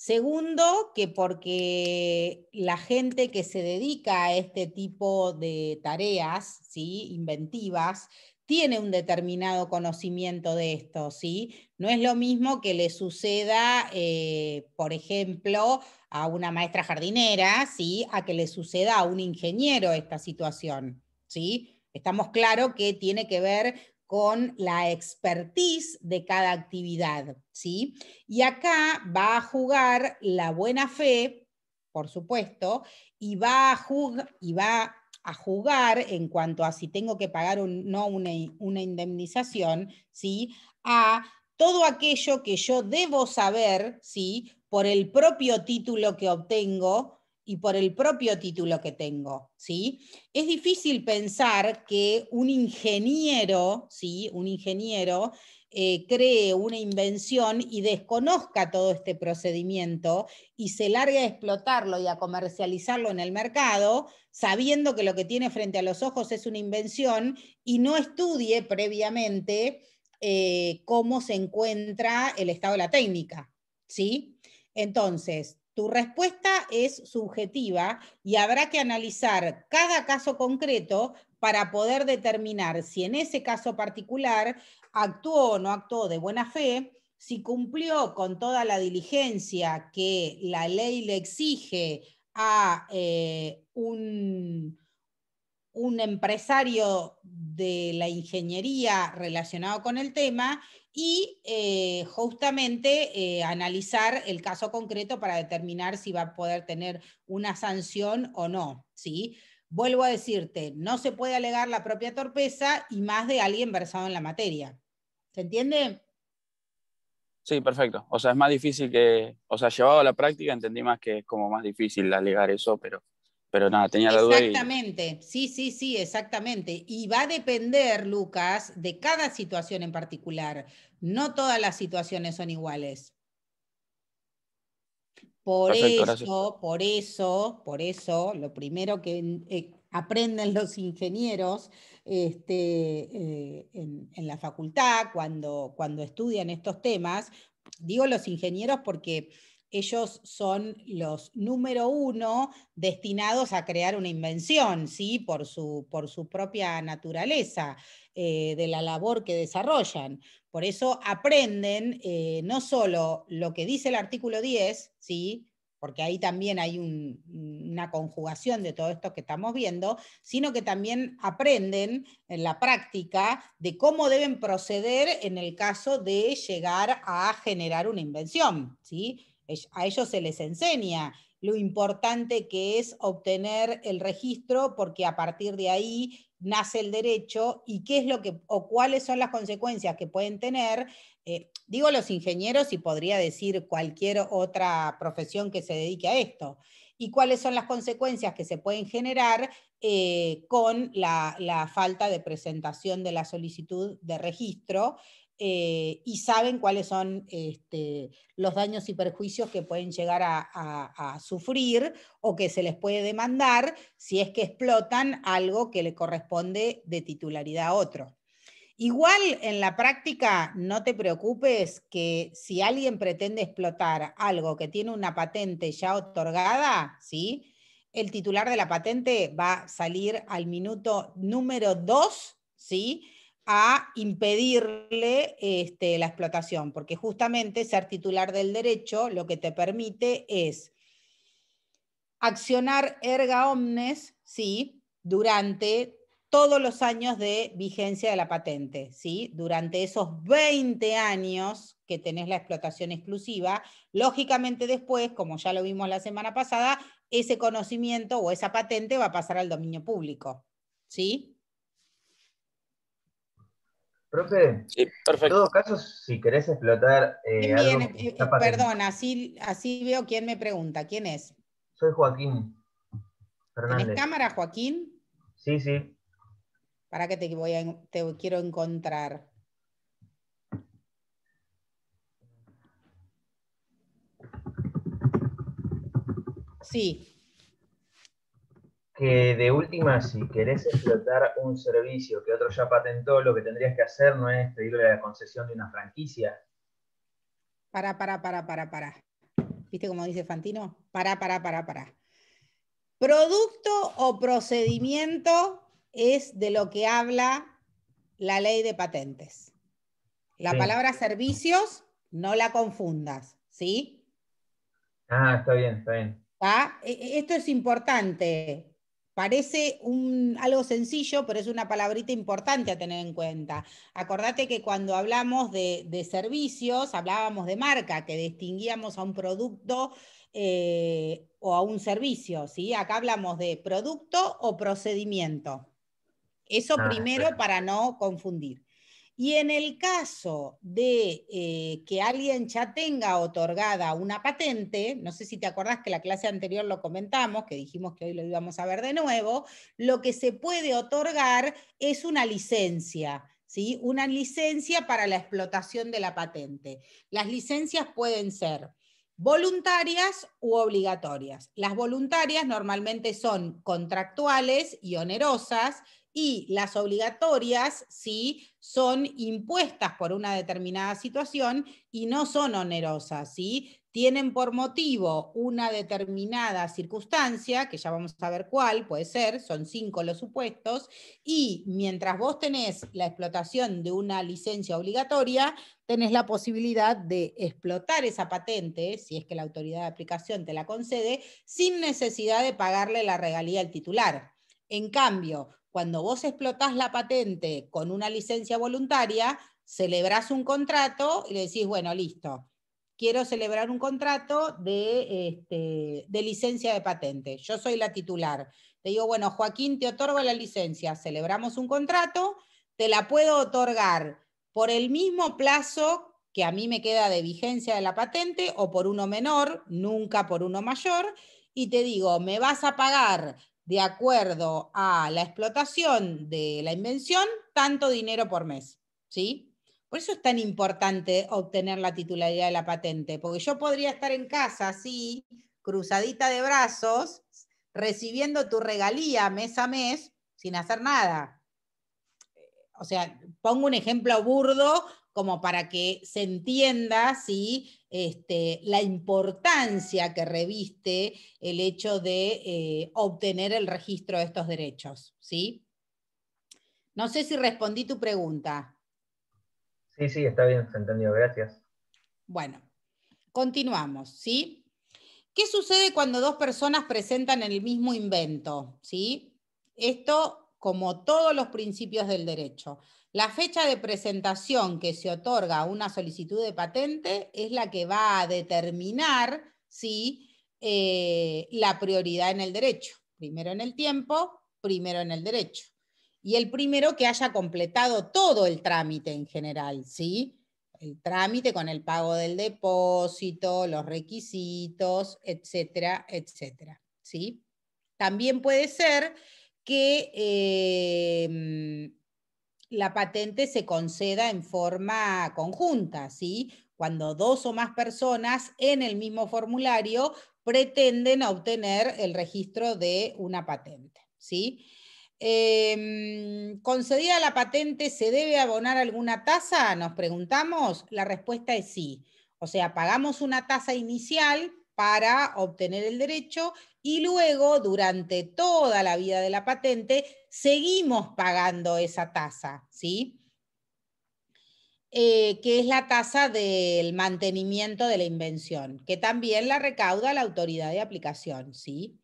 Segundo, que porque la gente que se dedica a este tipo de tareas ¿sí? inventivas tiene un determinado conocimiento de esto, ¿sí? No es lo mismo que le suceda, eh, por ejemplo, a una maestra jardinera, ¿sí? A que le suceda a un ingeniero esta situación, ¿sí? Estamos claro que tiene que ver con la expertise de cada actividad, ¿sí? Y acá va a jugar la buena fe, por supuesto, y va a, y va a jugar en cuanto a si tengo que pagar o no una, una, indemnización, ¿sí? A todo aquello que yo debo saber, ¿sí? Por el propio título que obtengo, y por el propio título que tengo. ¿sí? Es difícil pensar que un ingeniero, ¿sí? un ingeniero eh, cree una invención y desconozca todo este procedimiento y se largue a explotarlo y a comercializarlo en el mercado, sabiendo que lo que tiene frente a los ojos es una invención y no estudie previamente eh, cómo se encuentra el estado de la técnica. ¿sí? Entonces, respuesta es subjetiva y habrá que analizar cada caso concreto para poder determinar si en ese caso particular actuó o no actuó de buena fe, si cumplió con toda la diligencia que la ley le exige a eh, un empresario de la ingeniería relacionado con el tema y eh, justamente eh, analizar el caso concreto para determinar si va a poder tener una sanción o no. ¿sí? Vuelvo a decirte, no se puede alegar la propia torpeza y más de alguien versado en la materia. ¿Se entiende? Sí, perfecto. O sea, es más difícil que, o sea, llevado a la práctica, entendí más que es como más difícil alegar eso, pero pero nada, tenía la duda. Exactamente, sí, sí, sí, exactamente. Y va a depender, Lucas, de cada situación en particular. No todas las situaciones son iguales. Por eso, por eso, por eso, lo primero que eh, aprenden los ingenieros este, eh, en, la facultad cuando, cuando estudian estos temas, digo los ingenieros porque ellos son los número uno destinados a crear una invención, ¿sí? por, su, por su propia naturaleza eh, de la labor que desarrollan. Por eso aprenden eh, no solo lo que dice el artículo 10, ¿sí? porque ahí también hay una conjugación de todo esto que estamos viendo, sino que también aprenden en la práctica de cómo deben proceder en el caso de llegar a generar una invención. ¿sí? a ellos se les enseña lo importante que es obtener el registro porque a partir de ahí nace el derecho y qué es lo que o cuáles son las consecuencias que pueden tener eh, digo los ingenieros y podría decir cualquier otra profesión que se dedique a esto y cuáles son las consecuencias que se pueden generar eh, con la, falta de presentación de la solicitud de registro eh, y saben cuáles son este, los daños y perjuicios que pueden llegar a, sufrir o que se les puede demandar si es que explotan algo que le corresponde de titularidad a otro. Igual en la práctica no te preocupes que si alguien pretende explotar algo que tiene una patente ya otorgada, ¿sí? el titular de la patente va a salir al minuto número dos ¿sí? a impedirle este, la explotación, porque justamente ser titular del derecho lo que te permite es accionar erga omnes, ¿sí? Durante todos los años de vigencia de la patente, ¿sí? Durante esos 20 años que tenés la explotación exclusiva, lógicamente después, como ya lo vimos la semana pasada, ese conocimiento o esa patente va a pasar al dominio público, ¿sí? Profe, en todo caso, si querés explotar... Eh, eh, perdón, así, así veo quién me pregunta. ¿Quién es? Soy Joaquín Fernández. cámara, Joaquín? Sí, sí. ¿Para qué te, voy a, te quiero encontrar? Sí, de última, si querés explotar un servicio que otro ya patentó, lo que tendrías que hacer no es pedirle la concesión de una franquicia. Para, para, para, para, para. ¿Viste cómo dice Fantino? Para, para, para, para. Producto o procedimiento es de lo que habla la ley de patentes. La palabra servicios no la confundas, ¿sí? Ah, está bien, está bien. Ah, e, e, esto es importante. Parece algo sencillo, pero es una palabrita importante a tener en cuenta. Acordate que cuando hablamos de, servicios, hablábamos de marca, que distinguíamos a un producto eh, o a un servicio. ¿sí? Acá hablamos de producto o procedimiento. Eso ah, primero para no confundir. Y en el caso de eh, que alguien ya tenga otorgada una patente, no sé si te acordás que la clase anterior lo comentamos, que dijimos que hoy lo íbamos a ver de nuevo, lo que se puede otorgar es una licencia. ¿sí? Una licencia para la explotación de la patente. Las licencias pueden ser voluntarias u obligatorias. Las voluntarias normalmente son contractuales y onerosas y las obligatorias ¿sí? son impuestas por una determinada situación y no son onerosas, ¿sí? tienen por motivo una determinada circunstancia, que ya vamos a ver cuál puede ser, son cinco los supuestos, y mientras vos tenés la explotación de una licencia obligatoria, tenés la posibilidad de explotar esa patente, si es que la autoridad de aplicación te la concede, sin necesidad de pagarle la regalía al titular. En cambio, cuando vos explotás la patente con una licencia voluntaria, celebrás un contrato y le decís, bueno, listo, quiero celebrar un contrato de, este, de licencia de patente. Yo soy la titular. Te digo, bueno, Joaquín, te otorgo la licencia, celebramos un contrato, te la puedo otorgar por el mismo plazo que a mí me queda de vigencia de la patente o por uno menor, nunca por uno mayor, y te digo, me vas a pagar de acuerdo a la explotación de la invención, tanto dinero por mes. ¿sí? Por eso es tan importante obtener la titularidad de la patente, porque yo podría estar en casa así, cruzadita de brazos, recibiendo tu regalía mes a mes sin hacer nada. O sea, pongo un ejemplo burdo como para que se entienda ¿sí? Este, la importancia que reviste el hecho de eh, obtener el registro de estos derechos. ¿sí? No sé si respondí tu pregunta. Sí, sí, está bien, se gracias. Bueno, continuamos, ¿sí? ¿Qué sucede cuando dos personas presentan el mismo invento? ¿Sí? Esto como todos los principios del derecho. La fecha de presentación que se otorga a una solicitud de patente es la que va a determinar eh, la prioridad en el derecho. Primero en el tiempo, primero en el derecho. Y el primero que haya completado todo el trámite en general, ¿sí? El trámite con el pago del depósito, los requisitos, etcétera, etcétera. ¿sí? También puede ser que eh, la patente se conceda en forma conjunta, ¿sí? cuando dos o más personas en el mismo formulario pretenden obtener el registro de una patente. ¿sí? Em, ¿Concedida la patente se debe abonar alguna tasa? Nos preguntamos. La respuesta es sí. O sea, pagamos una tasa inicial para obtener el derecho y luego durante toda la vida de la patente seguimos pagando esa tasa, ¿sí? Eh, que es la tasa del mantenimiento de la invención, que también la recauda la autoridad de aplicación, ¿sí?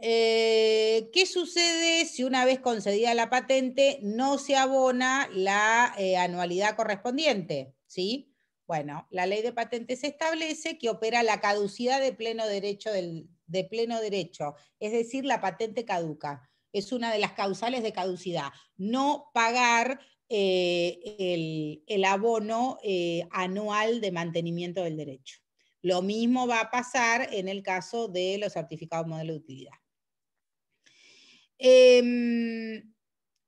Eh, ¿Qué sucede si una vez concedida la patente no se abona la eh, anualidad correspondiente? ¿Sí? Bueno, la ley de patentes establece que opera la caducidad de pleno derecho, de pleno derecho es decir, la patente caduca. Es una de las causales de caducidad. No pagar eh, el, abono eh, anual de mantenimiento del derecho. Lo mismo va a pasar en el caso de los certificados modelo de utilidad. Em,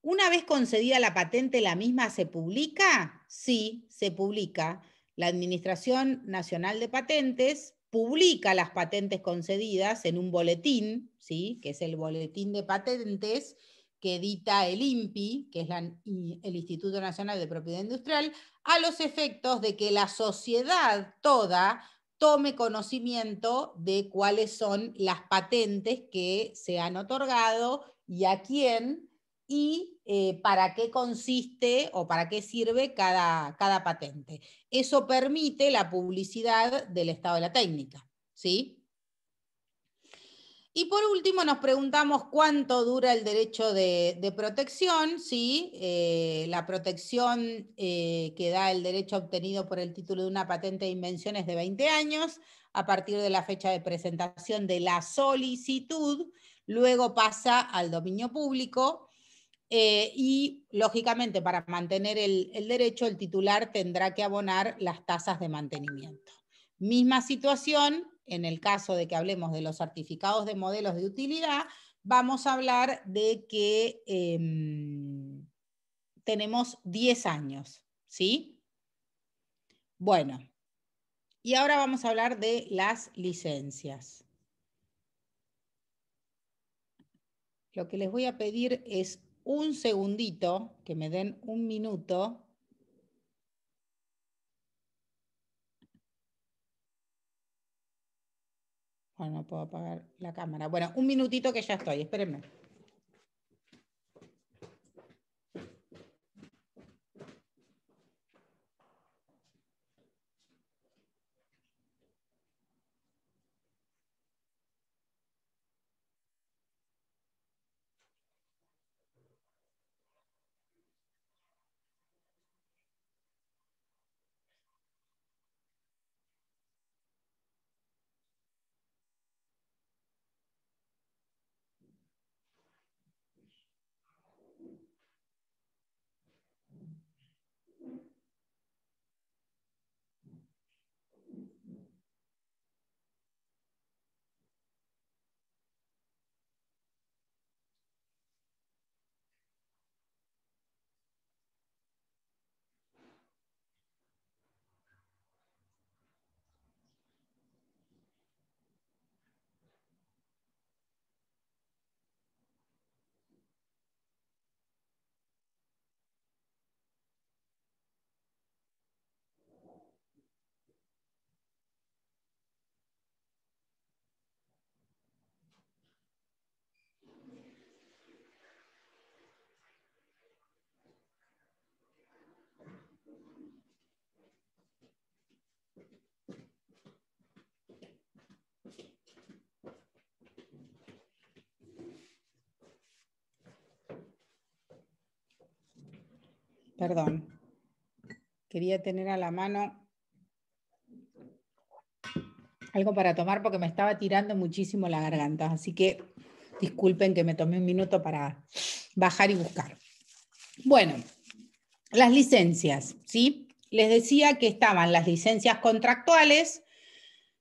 una vez concedida la patente, ¿la misma se publica? Sí, se publica la Administración Nacional de Patentes publica las patentes concedidas en un boletín, ¿sí? que es el boletín de patentes que edita el INPI, que es el Instituto Nacional de Propiedad Industrial, a los efectos de que la sociedad toda tome conocimiento de cuáles son las patentes que se han otorgado y a quién y eh, para qué consiste o para qué sirve cada, cada patente. Eso permite la publicidad del estado de la técnica. ¿sí? Y por último nos preguntamos cuánto dura el derecho de, protección, ¿sí? Eh, la protección eh, que da el derecho obtenido por el título de una patente de invención es de 20 años, a partir de la fecha de presentación de la solicitud, luego pasa al dominio público, eh, y, lógicamente, para mantener el, derecho, el titular tendrá que abonar las tasas de mantenimiento. Misma situación, en el caso de que hablemos de los certificados de modelos de utilidad, vamos a hablar de que em, tenemos 10 años, ¿sí? Bueno, y ahora vamos a hablar de las licencias. Lo que les voy a pedir es un segundito, que me den un minuto. Bueno, no puedo apagar la cámara. Bueno, un minutito que ya estoy, espérenme. Perdón. Quería tener a la mano algo para tomar porque me estaba tirando muchísimo la garganta. Así que disculpen que me tomé un minuto para bajar y buscar. Bueno, las licencias, ¿sí? Les decía que estaban las licencias contractuales,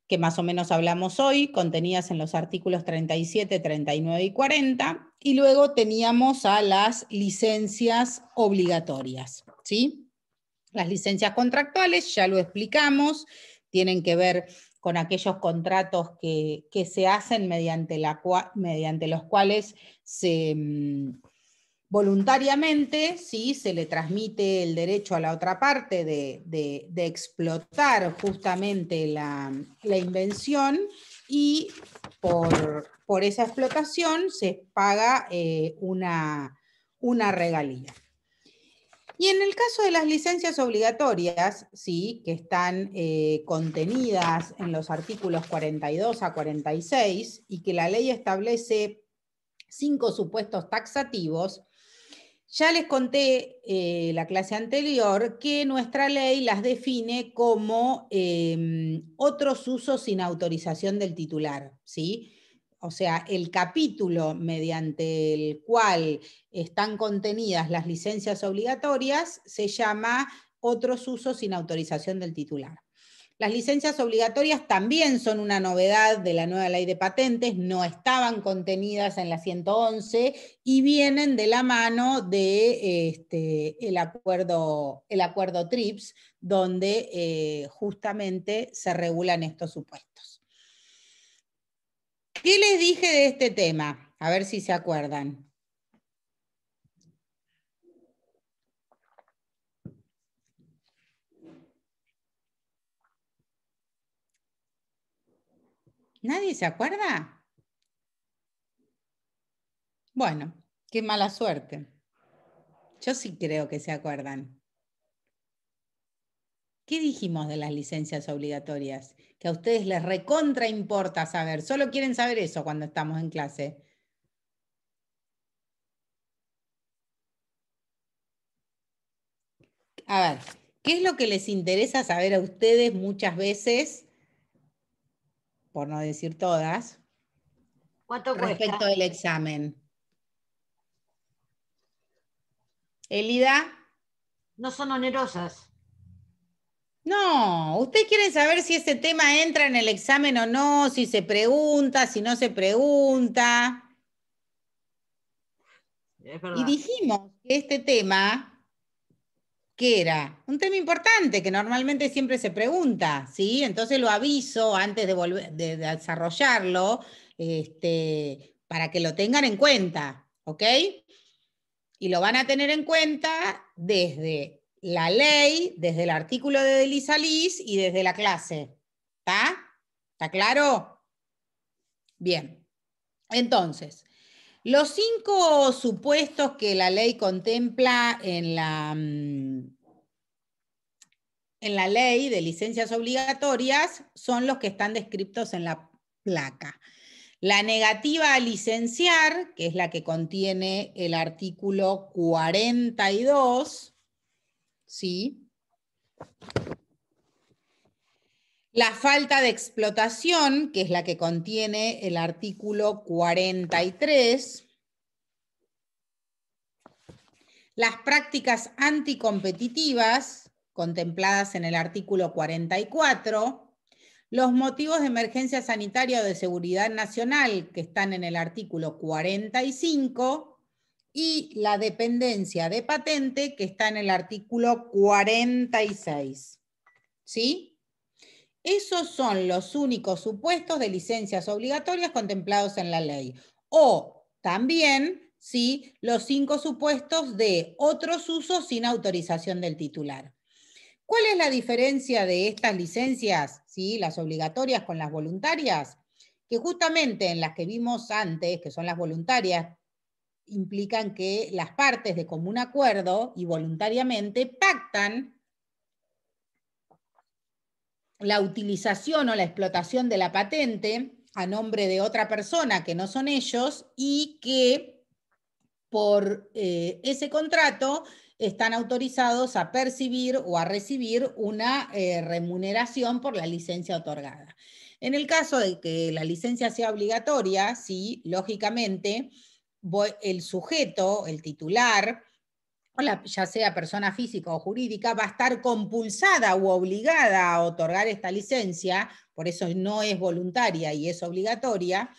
que más o menos hablamos hoy, contenidas en los artículos 37, 39 y 40, y luego teníamos a las licencias obligatorias. ¿sí? Las licencias contractuales, ya lo explicamos, tienen que ver con aquellos contratos que, se hacen mediante, la, mediante los cuales se, mm, voluntariamente, se le transmite el derecho a la otra parte de, explotar justamente la, invención y por, esa explotación se paga eh, una, una regalía. Y en el caso de las licencias obligatorias, sí, que están eh, contenidas en los artículos 42 a 46 y que la ley establece cinco supuestos taxativos, ya les conté eh, la clase anterior que nuestra ley las define como em, otros usos sin autorización del titular, ¿sí? O sea, el capítulo mediante el cual están contenidas las licencias obligatorias se llama otros usos sin autorización del titular. Las licencias obligatorias también son una novedad de la nueva ley de patentes, no estaban contenidas en la 111 y vienen de la mano de este, el, acuerdo, el acuerdo TRIPS, donde eh, justamente se regulan estos supuestos. ¿Qué les dije de este tema? A ver si se acuerdan. ¿Nadie se acuerda? Bueno, qué mala suerte. Yo sí creo que se acuerdan. ¿Qué dijimos de las licencias obligatorias? Que a ustedes les recontra importa saber. Solo quieren saber eso cuando estamos en clase. A ver, ¿qué es lo que les interesa saber a ustedes muchas veces por no decir todas, ¿Cuánto respecto del examen. Elida. No son onerosas. No, ustedes quieren saber si este tema entra en el examen o no, si se pregunta, si no se pregunta. y dijimos que este tema ¿qué era? Un tema importante que normalmente siempre se pregunta, ¿sí? Entonces lo aviso antes de, de, desarrollarlo este, para que lo tengan en cuenta, ¿ok? Y lo van a tener en cuenta desde la ley, desde el artículo de Elisa Liz y desde la clase. ¿Está? ¿Está claro? Bien. Entonces, los cinco supuestos que la ley contempla en la, mm, en la ley de licencias obligatorias son los que están descritos en la placa. La negativa a licenciar, que es la que contiene el artículo 42, ¿sí? La falta de explotación, que es la que contiene el artículo 43. Las prácticas anticompetitivas, contempladas en el artículo 44 los motivos de emergencia sanitaria o de seguridad nacional que están en el artículo 45 y la dependencia de patente que está en el artículo 46. ¿Sí? Esos son los únicos supuestos de licencias obligatorias contemplados en la ley. O también, ¿sí? los cinco supuestos de otros usos sin autorización del titular. ¿Cuál es la diferencia de estas licencias, ¿sí? las obligatorias con las voluntarias? Que justamente en las que vimos antes, que son las voluntarias, implican que las partes de común acuerdo y voluntariamente pactan la utilización o la explotación de la patente a nombre de otra persona que no son ellos y que por eh, ese contrato están autorizados a percibir o a recibir una eh, remuneración por la licencia otorgada. En el caso de que la licencia sea obligatoria, sí, lógicamente, el sujeto, el titular, ya sea persona física o jurídica, va a estar compulsada u obligada a otorgar esta licencia, por eso no es voluntaria y es obligatoria,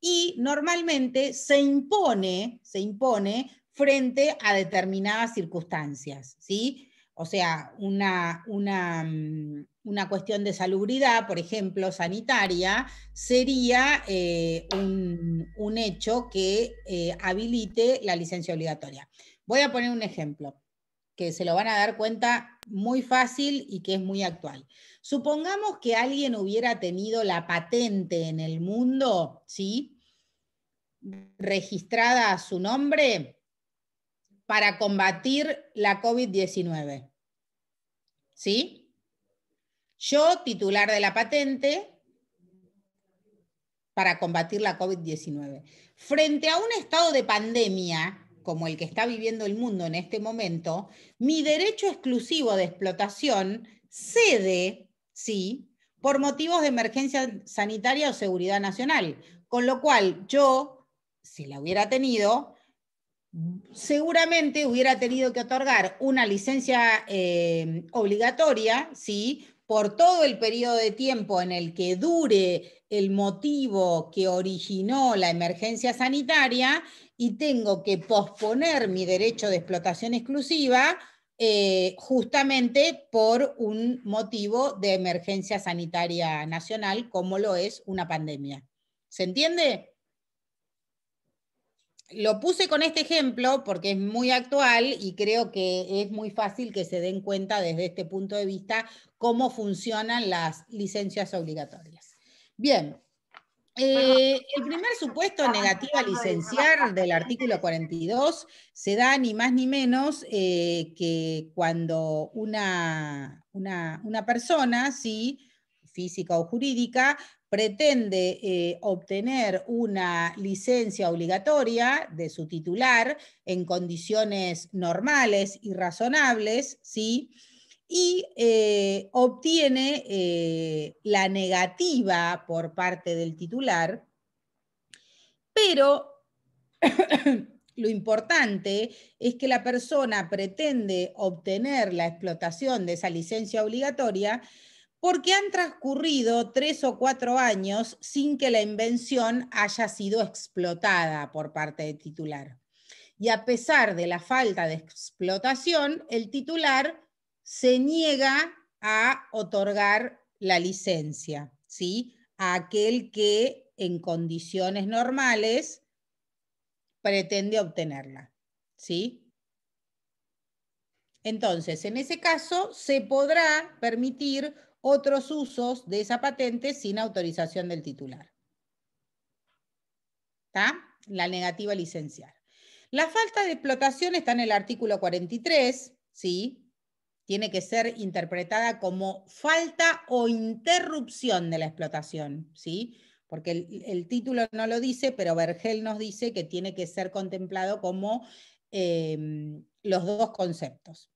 y normalmente se impone, se impone frente a determinadas circunstancias, ¿sí? O sea, una, mm, cuestión de salubridad, por ejemplo, sanitaria, sería eh, un, hecho que eh, habilite la licencia obligatoria. Voy a poner un ejemplo que se lo van a dar cuenta muy fácil y que es muy actual. Supongamos que alguien hubiera tenido la patente en el mundo, ¿sí? Registrada a su nombre para combatir la COVID-19. ¿Sí? Yo, titular de la patente, para combatir la COVID-19. Frente a un estado de pandemia, como el que está viviendo el mundo en este momento, mi derecho exclusivo de explotación cede, sí, por motivos de emergencia sanitaria o seguridad nacional. Con lo cual, yo, si la hubiera tenido, seguramente hubiera tenido que otorgar una licencia eh, obligatoria, ¿sí? por todo el periodo de tiempo en el que dure el motivo que originó la emergencia sanitaria y tengo que posponer mi derecho de explotación exclusiva eh, justamente por un motivo de emergencia sanitaria nacional, como lo es una pandemia. ¿Se entiende? Lo puse con este ejemplo porque es muy actual y creo que es muy fácil que se den cuenta desde este punto de vista cómo funcionan las licencias obligatorias. Bien, eh, el primer supuesto negativo a licenciar del artículo 42 se da ni más ni menos eh, que cuando una, persona, sí, física o jurídica, pretende eh, obtener una licencia obligatoria de su titular en condiciones normales y razonables, ¿sí? y eh, obtiene eh, la negativa por parte del titular, pero lo importante es que la persona pretende obtener la explotación de esa licencia obligatoria porque han transcurrido tres o cuatro años sin que la invención haya sido explotada por parte del titular. Y a pesar de la falta de explotación, el titular se niega a otorgar la licencia, ¿sí? A aquel que en condiciones normales pretende obtenerla, ¿sí? Entonces, en ese caso, se podrá permitir otros usos de esa patente sin autorización del titular. ¿Está? La negativa licenciar. La falta de explotación está en el artículo 43, ¿sí? tiene que ser interpretada como falta o interrupción de la explotación, ¿sí? Porque el, título no lo dice, pero Vergel nos dice que tiene que ser contemplado como em, los dos conceptos.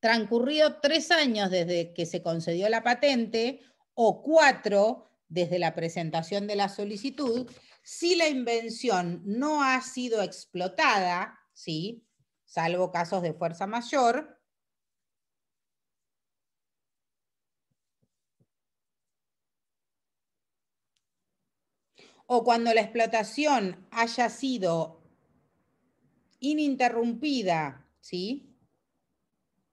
Transcurrido tres años desde que se concedió la patente o cuatro desde la presentación de la solicitud, si la invención no ha sido explotada, ¿sí? salvo casos de fuerza mayor, o cuando la explotación haya sido ininterrumpida, ¿sí?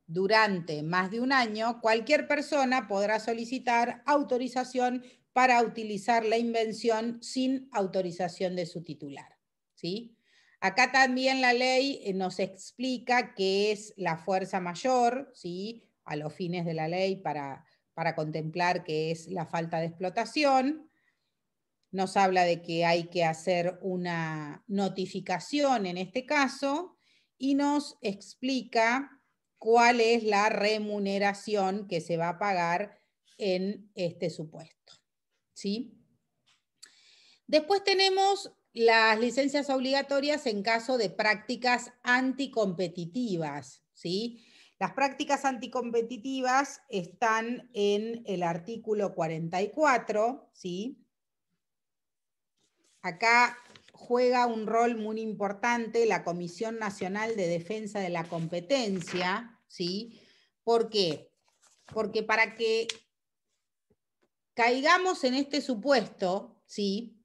Durante más de un año, cualquier persona podrá solicitar autorización para utilizar la invención sin autorización de su titular, ¿sí? Acá también la ley eh, nos explica qué es la fuerza mayor, ¿sí? A los fines de la ley para, para contemplar qué es la falta de explotación, nos habla de que hay que hacer una notificación en este caso y nos explica cuál es la remuneración que se va a pagar en este supuesto. ¿Sí? Después tenemos las licencias obligatorias en caso de prácticas anticompetitivas. ¿sí? Las prácticas anticompetitivas están en el artículo 44, ¿sí? acá juega un rol muy importante la Comisión Nacional de Defensa de la Competencia, ¿sí? ¿Por qué? Porque para que caigamos en este supuesto, ¿sí?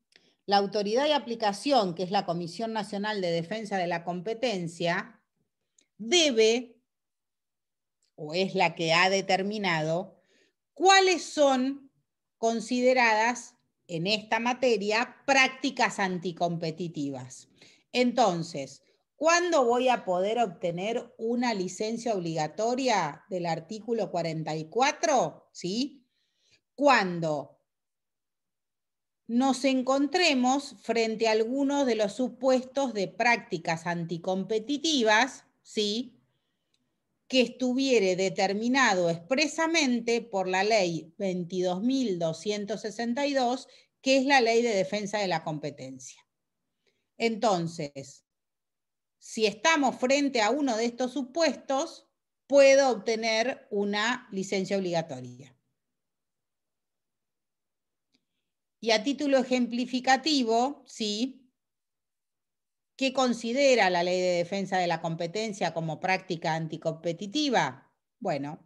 la autoridad de aplicación, que es la Comisión Nacional de Defensa de la Competencia, debe, o es la que ha determinado, cuáles son consideradas en esta materia prácticas anticompetitivas. Entonces, ¿cuándo voy a poder obtener una licencia obligatoria del artículo 44? ¿Sí? Cuando nos encontremos frente a algunos de los supuestos de prácticas anticompetitivas, ¿sí? que estuviere determinado expresamente por la ley 22.262, que es la ley de defensa de la competencia. Entonces, si estamos frente a uno de estos supuestos, puedo obtener una licencia obligatoria. Y a título ejemplificativo, sí, ¿Qué considera la ley de defensa de la competencia como práctica anticompetitiva? Bueno,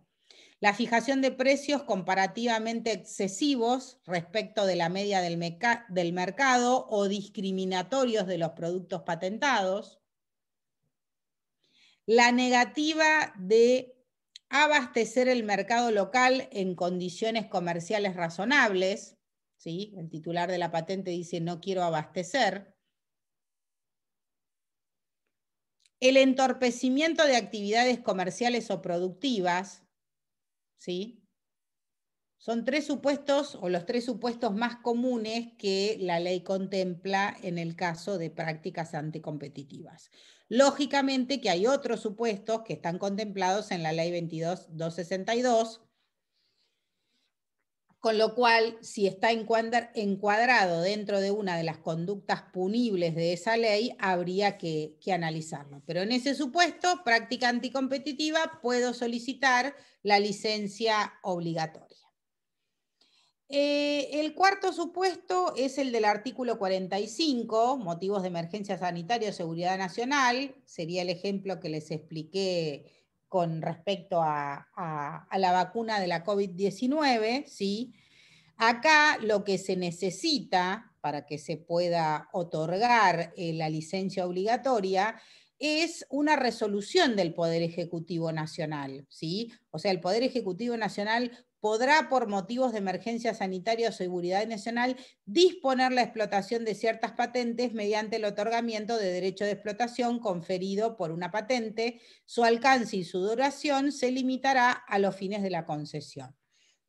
la fijación de precios comparativamente excesivos respecto de la media del, del mercado o discriminatorios de los productos patentados. La negativa de abastecer el mercado local en condiciones comerciales razonables. ¿sí? El titular de la patente dice no quiero abastecer. el entorpecimiento de actividades comerciales o productivas, ¿sí? Son tres supuestos o los tres supuestos más comunes que la ley contempla en el caso de prácticas anticompetitivas. Lógicamente que hay otros supuestos que están contemplados en la ley 22.262, con lo cual, si está encuadrado dentro de una de las conductas punibles de esa ley, habría que, analizarlo. Pero en ese supuesto, práctica anticompetitiva, puedo solicitar la licencia obligatoria. Eh, el cuarto supuesto es el del artículo 45, motivos de emergencia sanitaria o seguridad nacional. Sería el ejemplo que les expliqué con respecto a, la vacuna de la COVID-19, ¿sí? Acá lo que se necesita para que se pueda otorgar eh, la licencia obligatoria es una resolución del Poder Ejecutivo Nacional, ¿sí? O sea, el Poder Ejecutivo Nacional podrá, por motivos de emergencia sanitaria o seguridad nacional, disponer la explotación de ciertas patentes mediante el otorgamiento de derecho de explotación conferido por una patente. Su alcance y su duración se limitará a los fines de la concesión.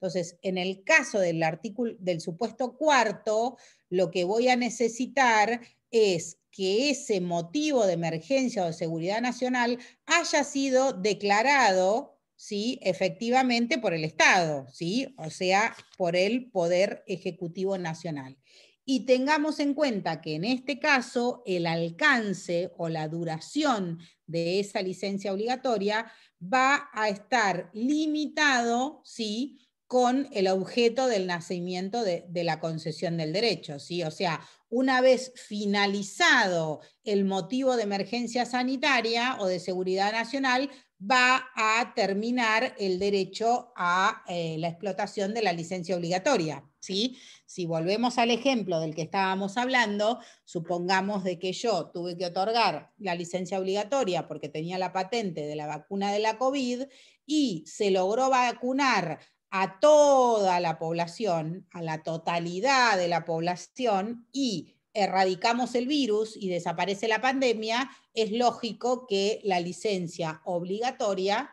Entonces, en el caso del artículo del supuesto cuarto, lo que voy a necesitar es que ese motivo de emergencia o de seguridad nacional haya sido declarado ¿sí? efectivamente por el Estado, ¿sí? o sea, por el Poder Ejecutivo Nacional. Y tengamos en cuenta que en este caso el alcance o la duración de esa licencia obligatoria va a estar limitado ¿sí? con el objeto del nacimiento de, la concesión del derecho. ¿sí? O sea, una vez finalizado el motivo de emergencia sanitaria o de seguridad nacional, va a terminar el derecho a eh, la explotación de la licencia obligatoria. ¿sí? Si volvemos al ejemplo del que estábamos hablando, supongamos de que yo tuve que otorgar la licencia obligatoria porque tenía la patente de la vacuna de la COVID y se logró vacunar a toda la población, a la totalidad de la población y erradicamos el virus y desaparece la pandemia, es lógico que la licencia obligatoria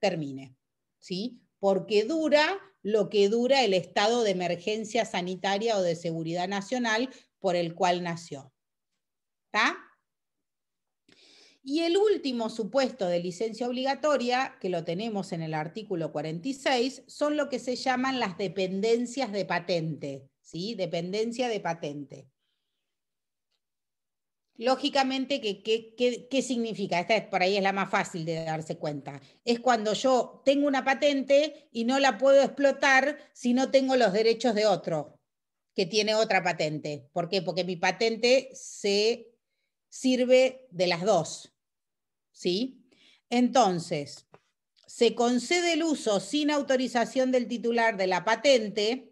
termine, ¿sí? Porque dura lo que dura el estado de emergencia sanitaria o de seguridad nacional por el cual nació. Y el último supuesto de licencia obligatoria, que lo tenemos en el artículo 46, son lo que se llaman las dependencias de patente, ¿sí? Dependencia de patente lógicamente, ¿qué, qué, significa? Esta por ahí es la más fácil de darse cuenta. Es cuando yo tengo una patente y no la puedo explotar si no tengo los derechos de otro que tiene otra patente. ¿Por qué? Porque mi patente se sirve de las dos. ¿Sí? Entonces, se concede el uso sin autorización del titular de la patente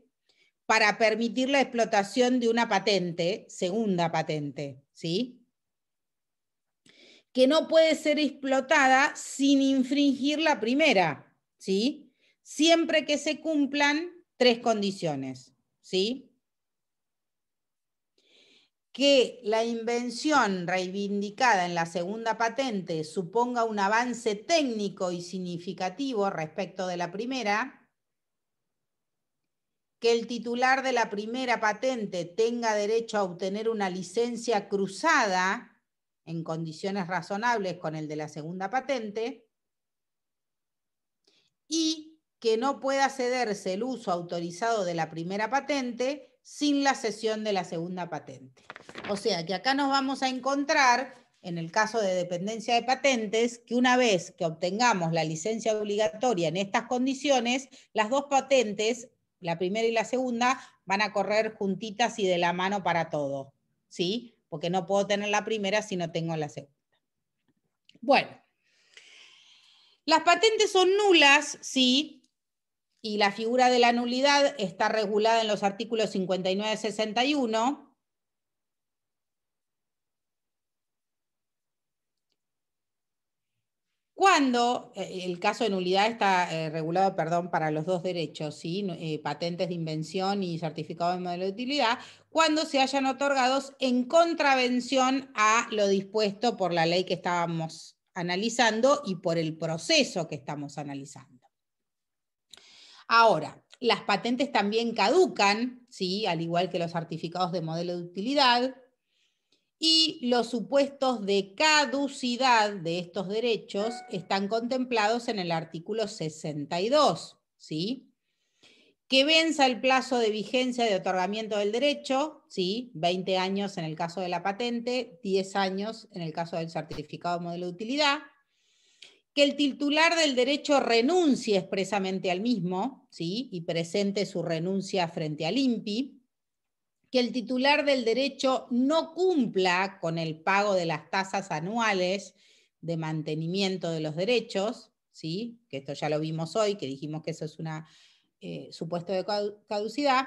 para permitir la explotación de una patente, segunda patente, ¿sí? que no puede ser explotada sin infringir la primera, ¿sí? Siempre que se cumplan tres condiciones, ¿sí? Que la invención reivindicada en la segunda patente suponga un avance técnico y significativo respecto de la primera, que el titular de la primera patente tenga derecho a obtener una licencia cruzada en condiciones razonables con el de la segunda patente y que no pueda cederse el uso autorizado de la primera patente sin la cesión de la segunda patente. O sea que acá nos vamos a encontrar, en el caso de dependencia de patentes, que una vez que obtengamos la licencia obligatoria en estas condiciones, las dos patentes, la primera y la segunda, van a correr juntitas y de la mano para todo. ¿Sí? porque no puedo tener la primera si no tengo la segunda. Bueno, las patentes son nulas, sí, y la figura de la nulidad está regulada en los artículos 59 y 61 cuando eh, el caso de nulidad está eh, regulado, perdón, para los dos derechos, ¿sí? Eh, patentes de invención y certificado de modelo de utilidad, cuando se hayan otorgados en contravención a lo dispuesto por la ley que estábamos analizando y por el proceso que estamos analizando. Ahora, las patentes también caducan, ¿sí? al igual que los certificados de modelo de utilidad, y los supuestos de caducidad de estos derechos están contemplados en el artículo 62, ¿sí? Que venza el plazo de vigencia de otorgamiento del derecho, ¿sí? 20 años en el caso de la patente, 10 años en el caso del certificado de modelo de utilidad, que el titular del derecho renuncie expresamente al mismo, ¿sí? Y presente su renuncia frente al INPI, que el titular del derecho no cumpla con el pago de las tasas anuales de mantenimiento de los derechos, ¿sí? que esto ya lo vimos hoy, que dijimos que eso es un eh, supuesto de caducidad,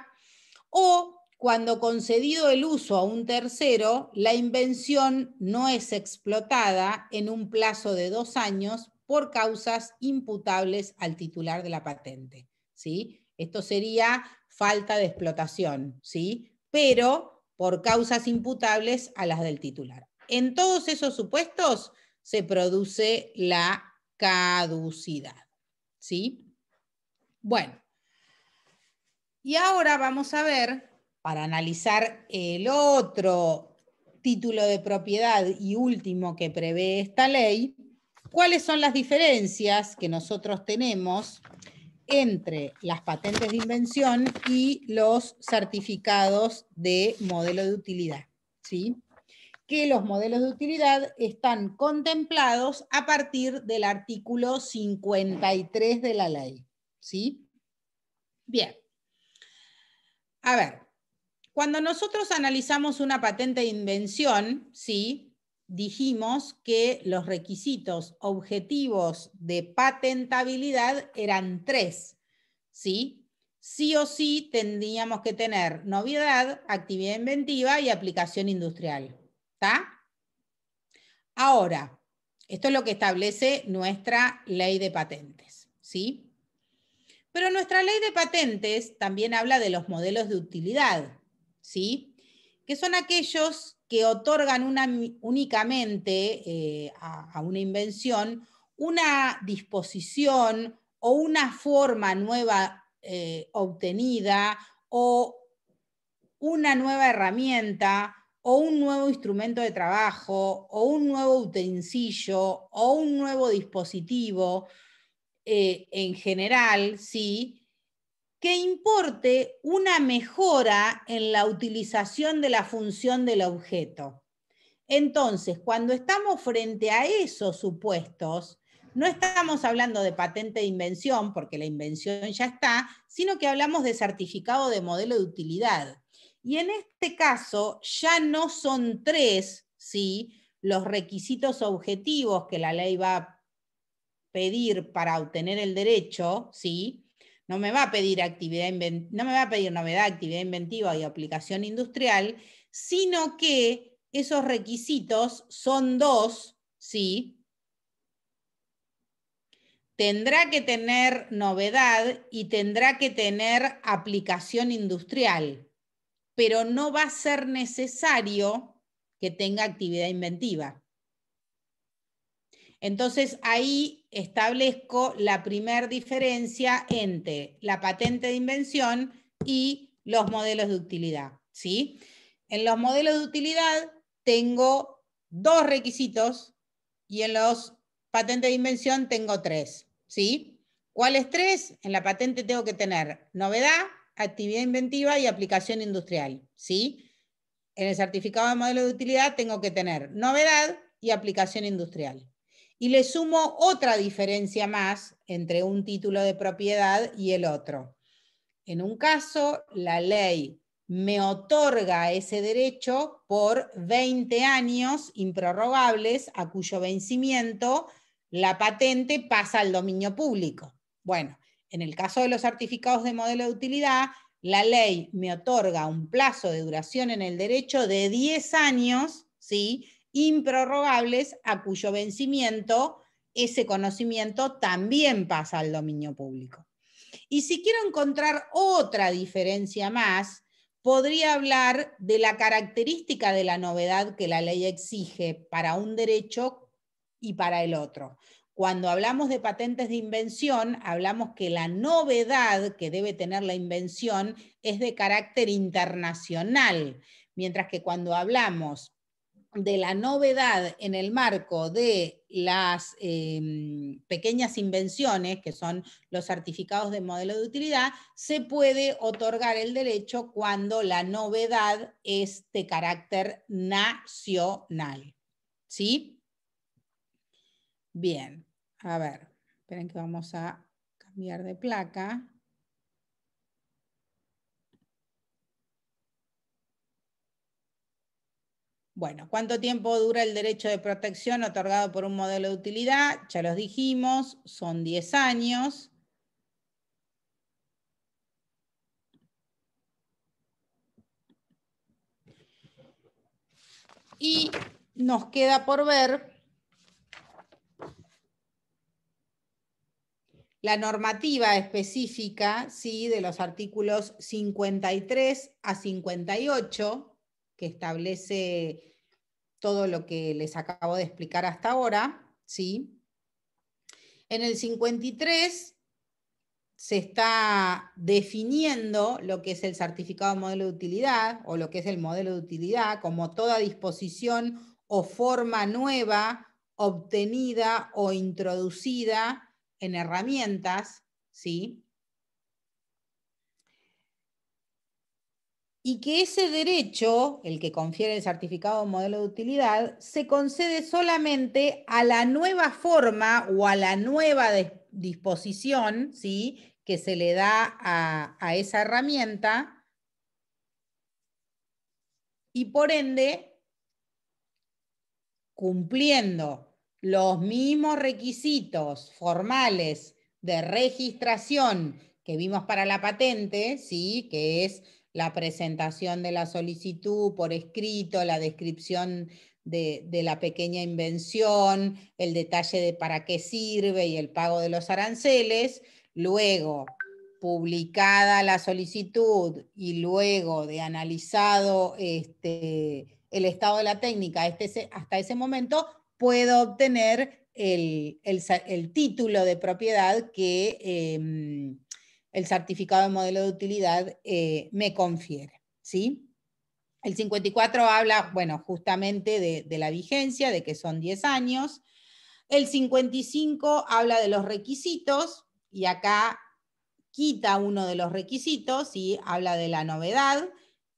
o cuando concedido el uso a un tercero, la invención no es explotada en un plazo de dos años por causas imputables al titular de la patente. ¿sí? Esto sería falta de explotación, ¿sí? pero por causas imputables a las del titular. En todos esos supuestos se produce la caducidad. ¿Sí? Bueno, y ahora vamos a ver, para analizar el otro título de propiedad y último que prevé esta ley, cuáles son las diferencias que nosotros tenemos entre las patentes de invención y los certificados de modelo de utilidad. ¿sí? Que los modelos de utilidad están contemplados a partir del artículo 53 de la ley. ¿sí? Bien. A ver, cuando nosotros analizamos una patente de invención, ¿sí? dijimos que los requisitos objetivos de patentabilidad eran tres. ¿sí? sí o sí tendríamos que tener novedad, actividad inventiva y aplicación industrial. Ahora, esto es lo que establece nuestra ley de patentes. ¿sí? Pero nuestra ley de patentes también habla de los modelos de utilidad, ¿sí? que son aquellos que otorgan una, únicamente eh, a, una invención una disposición o una forma nueva eh, obtenida o una nueva herramienta o un nuevo instrumento de trabajo o un nuevo utensilio o un nuevo dispositivo eh, en general, sí, que importe una mejora en la utilización de la función del objeto. Entonces, cuando estamos frente a esos supuestos, no estamos hablando de patente de invención, porque la invención ya está, sino que hablamos de certificado de modelo de utilidad. Y en este caso ya no son tres ¿sí? los requisitos objetivos que la ley va a pedir para obtener el derecho, ¿sí? No me va a pedir actividad no me va a pedir novedad, actividad inventiva y aplicación industrial, sino que esos requisitos son dos, ¿sí? Tendrá que tener novedad y tendrá que tener aplicación industrial, pero no va a ser necesario que tenga actividad inventiva. Entonces ahí establezco la primera diferencia entre la patente de invención y los modelos de utilidad. ¿sí? En los modelos de utilidad tengo dos requisitos y en los patentes de invención tengo tres. ¿sí? ¿Cuáles tres? En la patente tengo que tener novedad, actividad inventiva y aplicación industrial. ¿sí? En el certificado de modelo de utilidad tengo que tener novedad y aplicación industrial. Y le sumo otra diferencia más entre un título de propiedad y el otro. En un caso, la ley me otorga ese derecho por 20 años improrrogables a cuyo vencimiento la patente pasa al dominio público. Bueno, en el caso de los certificados de modelo de utilidad, la ley me otorga un plazo de duración en el derecho de 10 años, ¿sí? improrrogables a cuyo vencimiento ese conocimiento también pasa al dominio público. Y si quiero encontrar otra diferencia más, podría hablar de la característica de la novedad que la ley exige para un derecho y para el otro. Cuando hablamos de patentes de invención, hablamos que la novedad que debe tener la invención es de carácter internacional, mientras que cuando hablamos de la novedad en el marco de las em, pequeñas invenciones, que son los certificados de modelo de utilidad, se puede otorgar el derecho cuando la novedad es de carácter nacional. ¿Sí? Bien, a ver, esperen que vamos a cambiar de placa. Bueno, ¿cuánto tiempo dura el derecho de protección otorgado por un modelo de utilidad? Ya los dijimos, son 10 años. Y nos queda por ver la normativa específica ¿sí? de los artículos 53 a 58 que establece todo lo que les acabo de explicar hasta ahora, ¿sí? En el 53 se está definiendo lo que es el certificado de modelo de utilidad o lo que es el modelo de utilidad como toda disposición o forma nueva obtenida o introducida en herramientas, ¿sí? y que ese derecho, el que confiere el certificado de modelo de utilidad, se concede solamente a la nueva forma o a la nueva disposición ¿sí? que se le da a, esa herramienta y por ende cumpliendo los mismos requisitos formales de registración que vimos para la patente, ¿sí? que es la presentación de la solicitud por escrito, la descripción de, la pequeña invención, el detalle de para qué sirve y el pago de los aranceles. Luego, publicada la solicitud y luego de analizado este, el estado de la técnica este, hasta ese momento, puedo obtener el, título de propiedad que... Em, el certificado de modelo de utilidad eh, me confiere. ¿sí? El 54 habla, bueno, justamente de, la vigencia, de que son 10 años. El 55 habla de los requisitos y acá quita uno de los requisitos y habla de la novedad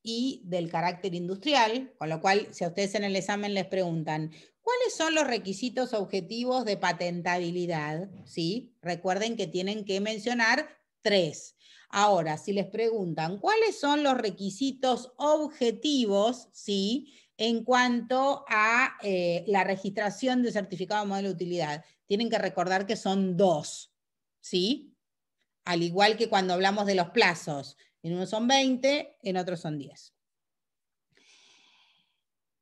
y del carácter industrial, con lo cual si a ustedes en el examen les preguntan, ¿cuáles son los requisitos objetivos de patentabilidad? ¿Sí? Recuerden que tienen que mencionar tres. Ahora, si les preguntan cuáles son los requisitos objetivos, ¿sí? En cuanto a eh, la registración de certificado de modelo de utilidad, tienen que recordar que son dos, ¿sí? Al igual que cuando hablamos de los plazos, en uno son 20, en otro son 10.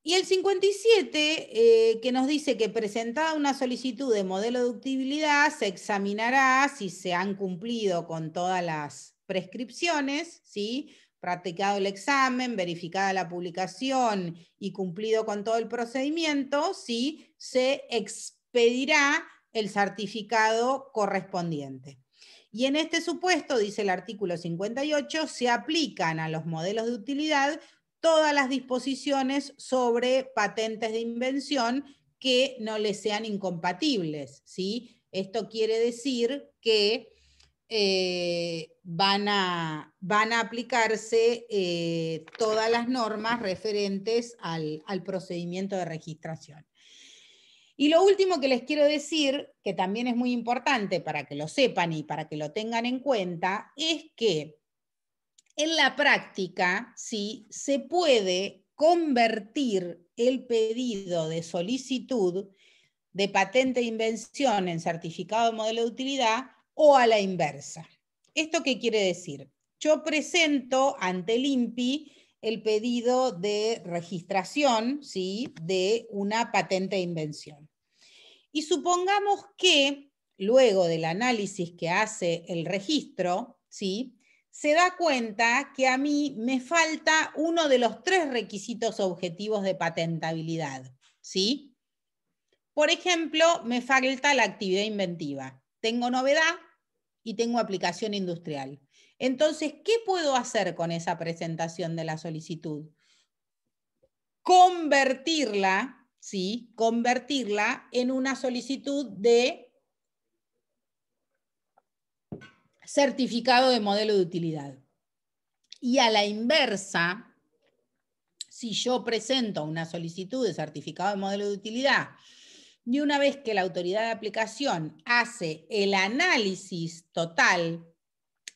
Y el 57, eh, que nos dice que presentada una solicitud de modelo de ductibilidad, se examinará si se han cumplido con todas las prescripciones, ¿sí? practicado el examen, verificada la publicación y cumplido con todo el procedimiento, si se expedirá el certificado correspondiente. Y en este supuesto, dice el artículo 58, se aplican a los modelos de utilidad todas las disposiciones sobre patentes de invención que no les sean incompatibles. ¿sí? Esto quiere decir que eh, van, a, van, a, aplicarse eh, todas las normas referentes al, al procedimiento de registración. Y lo último que les quiero decir, que también es muy importante para que lo sepan y para que lo tengan en cuenta, es que en la práctica, ¿sí? se puede convertir el pedido de solicitud de patente de invención en certificado de modelo de utilidad o a la inversa. ¿Esto qué quiere decir? Yo presento ante el INPI el pedido de registración ¿sí? de una patente de invención. Y supongamos que luego del análisis que hace el registro, ¿sí? se da cuenta que a mí me falta uno de los tres requisitos objetivos de patentabilidad. ¿sí? Por ejemplo, me falta la actividad inventiva. Tengo novedad y tengo aplicación industrial. Entonces, ¿qué puedo hacer con esa presentación de la solicitud? Convertirla, ¿sí? Convertirla en una solicitud de certificado de modelo de utilidad. Y a la inversa, si yo presento una solicitud de certificado de modelo de utilidad y una vez que la autoridad de aplicación hace el análisis total,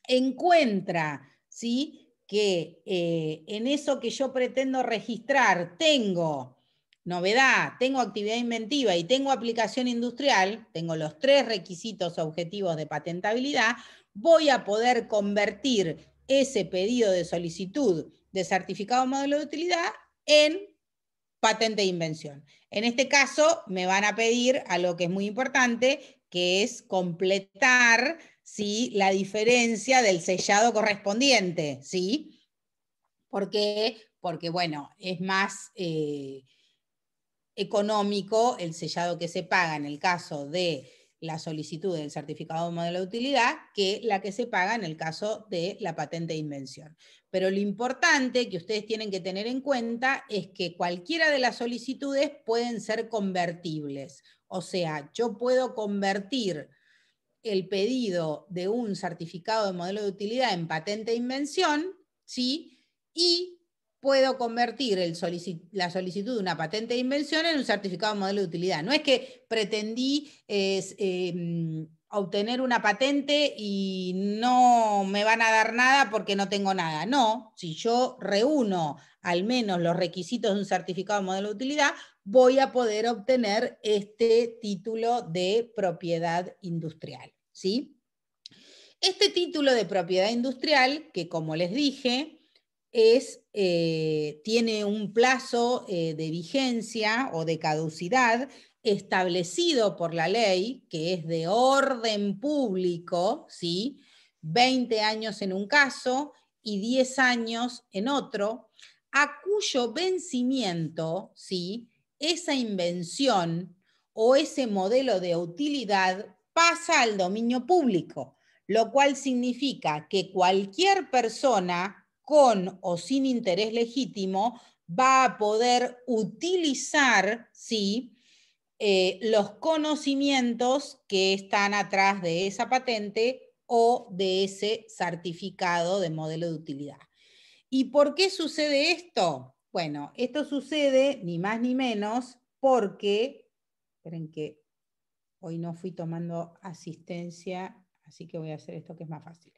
encuentra ¿sí? que eh, en eso que yo pretendo registrar tengo novedad, tengo actividad inventiva y tengo aplicación industrial, tengo los tres requisitos objetivos de patentabilidad, voy a poder convertir ese pedido de solicitud de certificado modelo de utilidad en patente de invención. En este caso, me van a pedir a lo que es muy importante, que es completar la diferencia del sellado correspondiente. ¿sí? ¿Por qué? Porque, bueno, es más eh, económico el sellado que se paga en el caso de la solicitud del certificado de modelo de utilidad que la que se paga en el caso de la patente de invención. Pero lo importante que ustedes tienen que tener en cuenta es que cualquiera de las solicitudes pueden ser convertibles. O sea, yo puedo convertir el pedido de un certificado de modelo de utilidad en patente de invención, ¿sí? Y puedo convertir la solicitud de una patente de invención en un certificado de modelo de utilidad. No es que pretendí em, obtener una patente y no me van a dar nada porque no tengo nada. No, si yo reúno al menos los requisitos de un certificado de modelo de utilidad, voy a poder obtener este título de propiedad industrial. ¿sí? Este título de propiedad industrial, que como les dije, es, eh, tiene un plazo eh, de vigencia o de caducidad establecido por la ley, que es de orden público, ¿sí? 20 años en un caso y 10 años en otro, a cuyo vencimiento, ¿sí? esa invención o ese modelo de utilidad pasa al dominio público, lo cual significa que cualquier persona con o sin interés legítimo, va a poder utilizar ¿sí? Eh, los conocimientos que están atrás de esa patente o de ese certificado de modelo de utilidad. ¿Y por qué sucede esto? Bueno, esto sucede ni más ni menos porque, esperen que hoy no fui tomando asistencia, así que voy a hacer esto que es más fácil.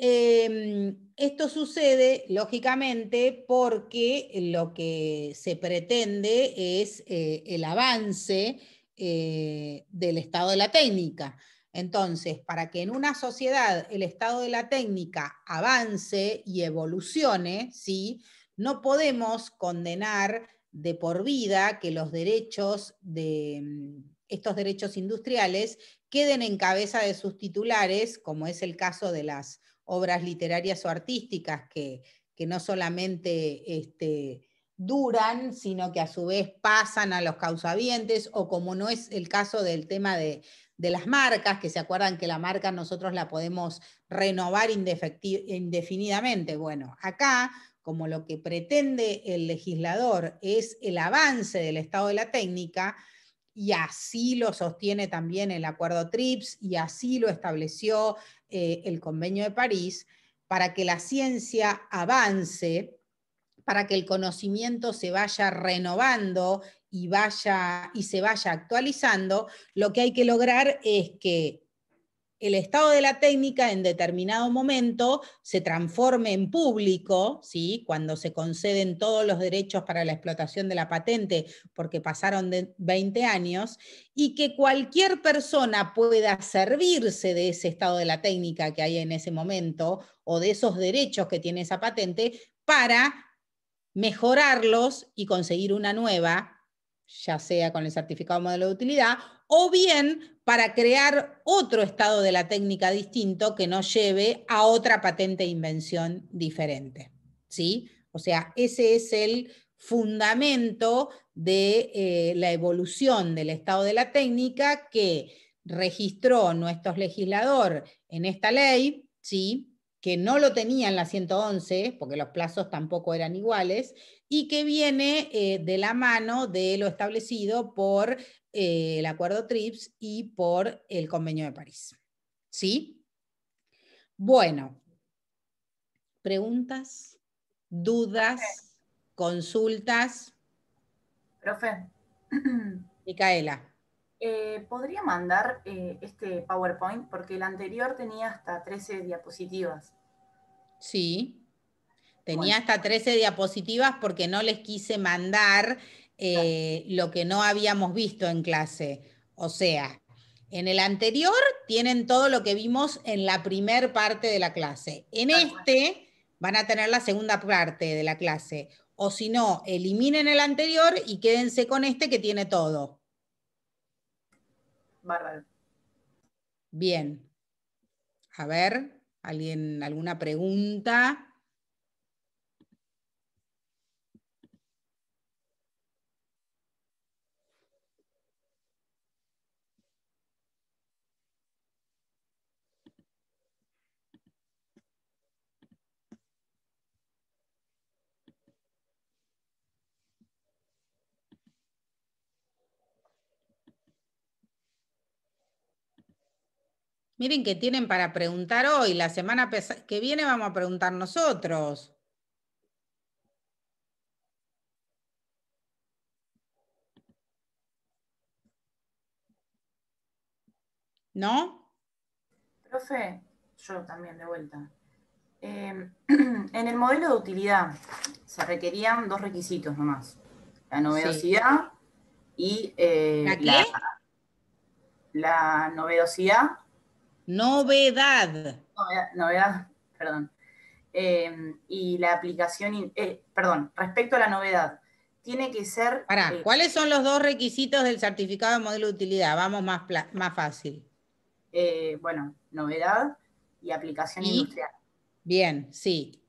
Em, esto sucede, lógicamente, porque lo que se pretende es eh, el avance eh, del estado de la técnica. Entonces, para que en una sociedad el estado de la técnica avance y evolucione, ¿sí? no podemos condenar de por vida que los derechos de mm, estos derechos industriales queden en cabeza de sus titulares, como es el caso de las obras literarias o artísticas que, no solamente este, duran, sino que a su vez pasan a los causavientes, o como no es el caso del tema de las marcas, que se acuerdan que la marca nosotros la podemos renovar indefinidamente. Bueno, acá, como lo que pretende el legislador es el avance del estado de la técnica, y así lo sostiene también el acuerdo TRIPS, y así lo estableció eh, el convenio de París para que la ciencia avance, para que el conocimiento se vaya renovando y, vaya, y se vaya actualizando, lo que hay que lograr es que el estado de la técnica en determinado momento se transforme en público, ¿sí? cuando se conceden todos los derechos para la explotación de la patente, porque pasaron de 20 años, y que cualquier persona pueda servirse de ese estado de la técnica que hay en ese momento o de esos derechos que tiene esa patente para mejorarlos y conseguir una nueva ya sea con el certificado modelo de utilidad, o bien para crear otro estado de la técnica distinto que nos lleve a otra patente de invención diferente. ¿sí? O sea, ese es el fundamento de eh, la evolución del estado de la técnica que registró nuestro legislador en esta ley, ¿sí? que no lo tenía en la 111, porque los plazos tampoco eran iguales, y que viene eh, de la mano de lo establecido por eh, el acuerdo TRIPS y por el convenio de París. ¿Sí? Bueno, preguntas, dudas, consultas. Profe. Micaela. Eh, Podría mandar eh, este PowerPoint porque el anterior tenía hasta 13 diapositivas. Sí, tenía hasta 13 diapositivas porque no les quise mandar eh, lo que no habíamos visto en clase. O sea, en el anterior tienen todo lo que vimos en la primera parte de la clase. En este van a tener la segunda parte de la clase. O si no, eliminen el anterior y quédense con este que tiene todo. Bien. A ver, ¿alguien, alguna pregunta? Miren que tienen para preguntar hoy. La semana que viene vamos a preguntar nosotros. ¿No? Profe, yo también de vuelta. Em, en el modelo de utilidad se requerían dos requisitos nomás. La novedosidad y eh, ¿La, la novedosidad Novedad. Novedad, perdón. Eh, y la aplicación, eh, perdón, respecto a la novedad, tiene que ser... Eh, ¿cuáles son los dos requisitos del certificado de modelo de utilidad? Vamos más, más fácil. bueno, novedad y aplicación industrial. Bien, sí.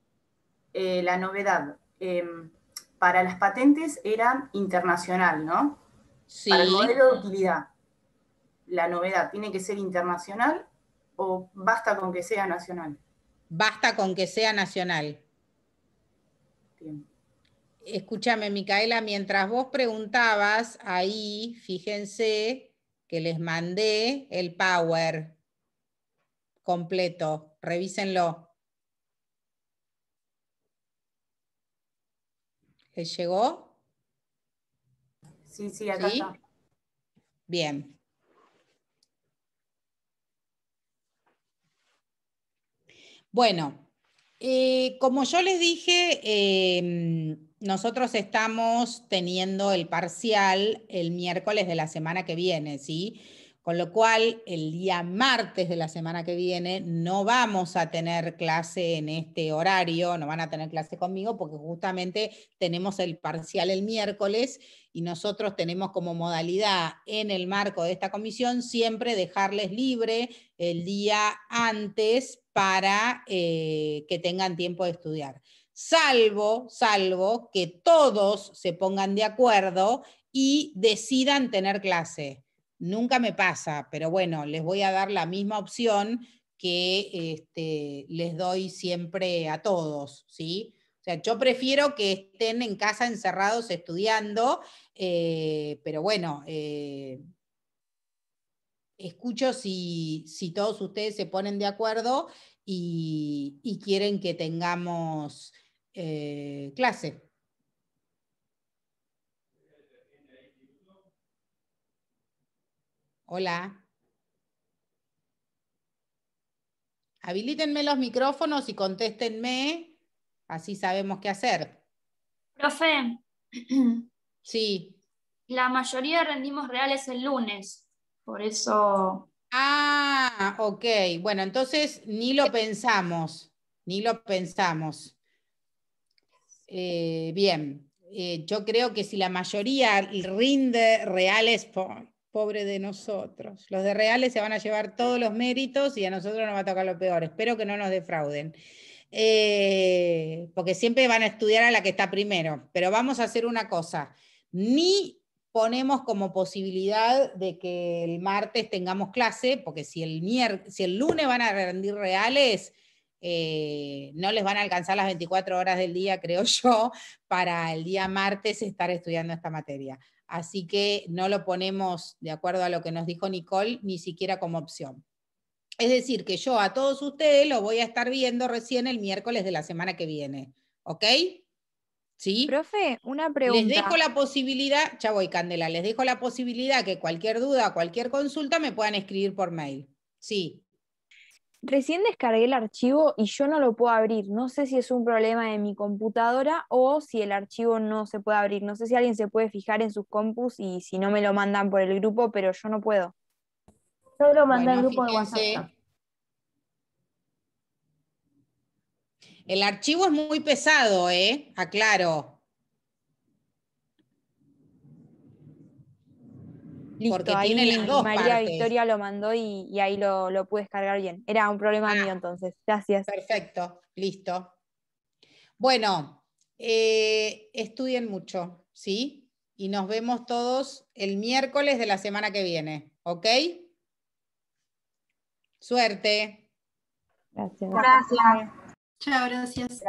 la novedad, em, para las patentes era internacional, ¿no? Sí. Para el modelo de utilidad, la novedad tiene que ser internacional o basta con que sea nacional? Basta con que sea nacional. Escúchame, Micaela, mientras vos preguntabas ahí, fíjense que les mandé el Power completo. Revísenlo. ¿Les llegó? Sí, sí, acá está. Bien. Bueno, eh, como yo les dije, em, nosotros estamos teniendo el parcial el miércoles de la semana que viene, ¿sí? Con lo cual, el día martes de la semana que viene no vamos a tener clase en este horario, no van a tener clase conmigo porque justamente tenemos el parcial el miércoles y nosotros tenemos como modalidad en el marco de esta comisión siempre dejarles libre el día antes para eh, que tengan tiempo de estudiar. Salvo, salvo que todos se pongan de acuerdo y decidan tener clase. Nunca me pasa, pero bueno, les voy a dar la misma opción que este, les doy siempre a todos, ¿sí? O sea, yo prefiero que estén en casa encerrados estudiando, eh, pero bueno, eh, escucho si, si, todos ustedes se ponen de acuerdo y, quieren que tengamos eh, clase. Hola. Habilítenme los micrófonos y contéstenme, así sabemos qué hacer. Profe. Sí. La mayoría rendimos reales el lunes, por eso Ah, ok. Bueno, entonces ni lo pensamos, ni lo pensamos. Eh, bien, eh, yo creo que si la mayoría rinde reales, pobre de nosotros. Los de reales se van a llevar todos los méritos y a nosotros nos va a tocar lo peor. Espero que no nos defrauden. Eh, porque siempre van a estudiar a la que está primero. Pero vamos a hacer una cosa. Ni ponemos como posibilidad de que el martes tengamos clase, porque si el, si el lunes van a rendir reales, eh, no les van a alcanzar las 24 horas del día, creo yo, para el día martes estar estudiando esta materia. Así que no lo ponemos, de acuerdo a lo que nos dijo Nicole, ni siquiera como opción. Es decir, que yo a todos ustedes lo voy a estar viendo recién el miércoles de la semana que viene. ¿Ok? ¿Sí? Profe, una pregunta. Les dejo la posibilidad, ya voy, Candela, les dejo la posibilidad que cualquier duda, cualquier consulta me puedan escribir por mail. Sí. Recién descargué el archivo y yo no lo puedo abrir. No sé si es un problema de mi computadora o si el archivo no se puede abrir. No sé si alguien se puede fijar en sus compus y si no me lo mandan por el grupo, pero yo no puedo. Solo lo mandé al grupo de WhatsApp. El archivo es muy pesado, ¿eh? Aclaro. Porque tiene las María Victoria lo mandó y, ahí lo, lo, pude descargar bien. Era un problema ah. mío entonces. Gracias. Perfecto, listo. Bueno, eh, estudien mucho, ¿sí? Y nos vemos todos el miércoles de la semana que viene, ¿ok? Suerte. Gracias. Gracias. Chao, gracias.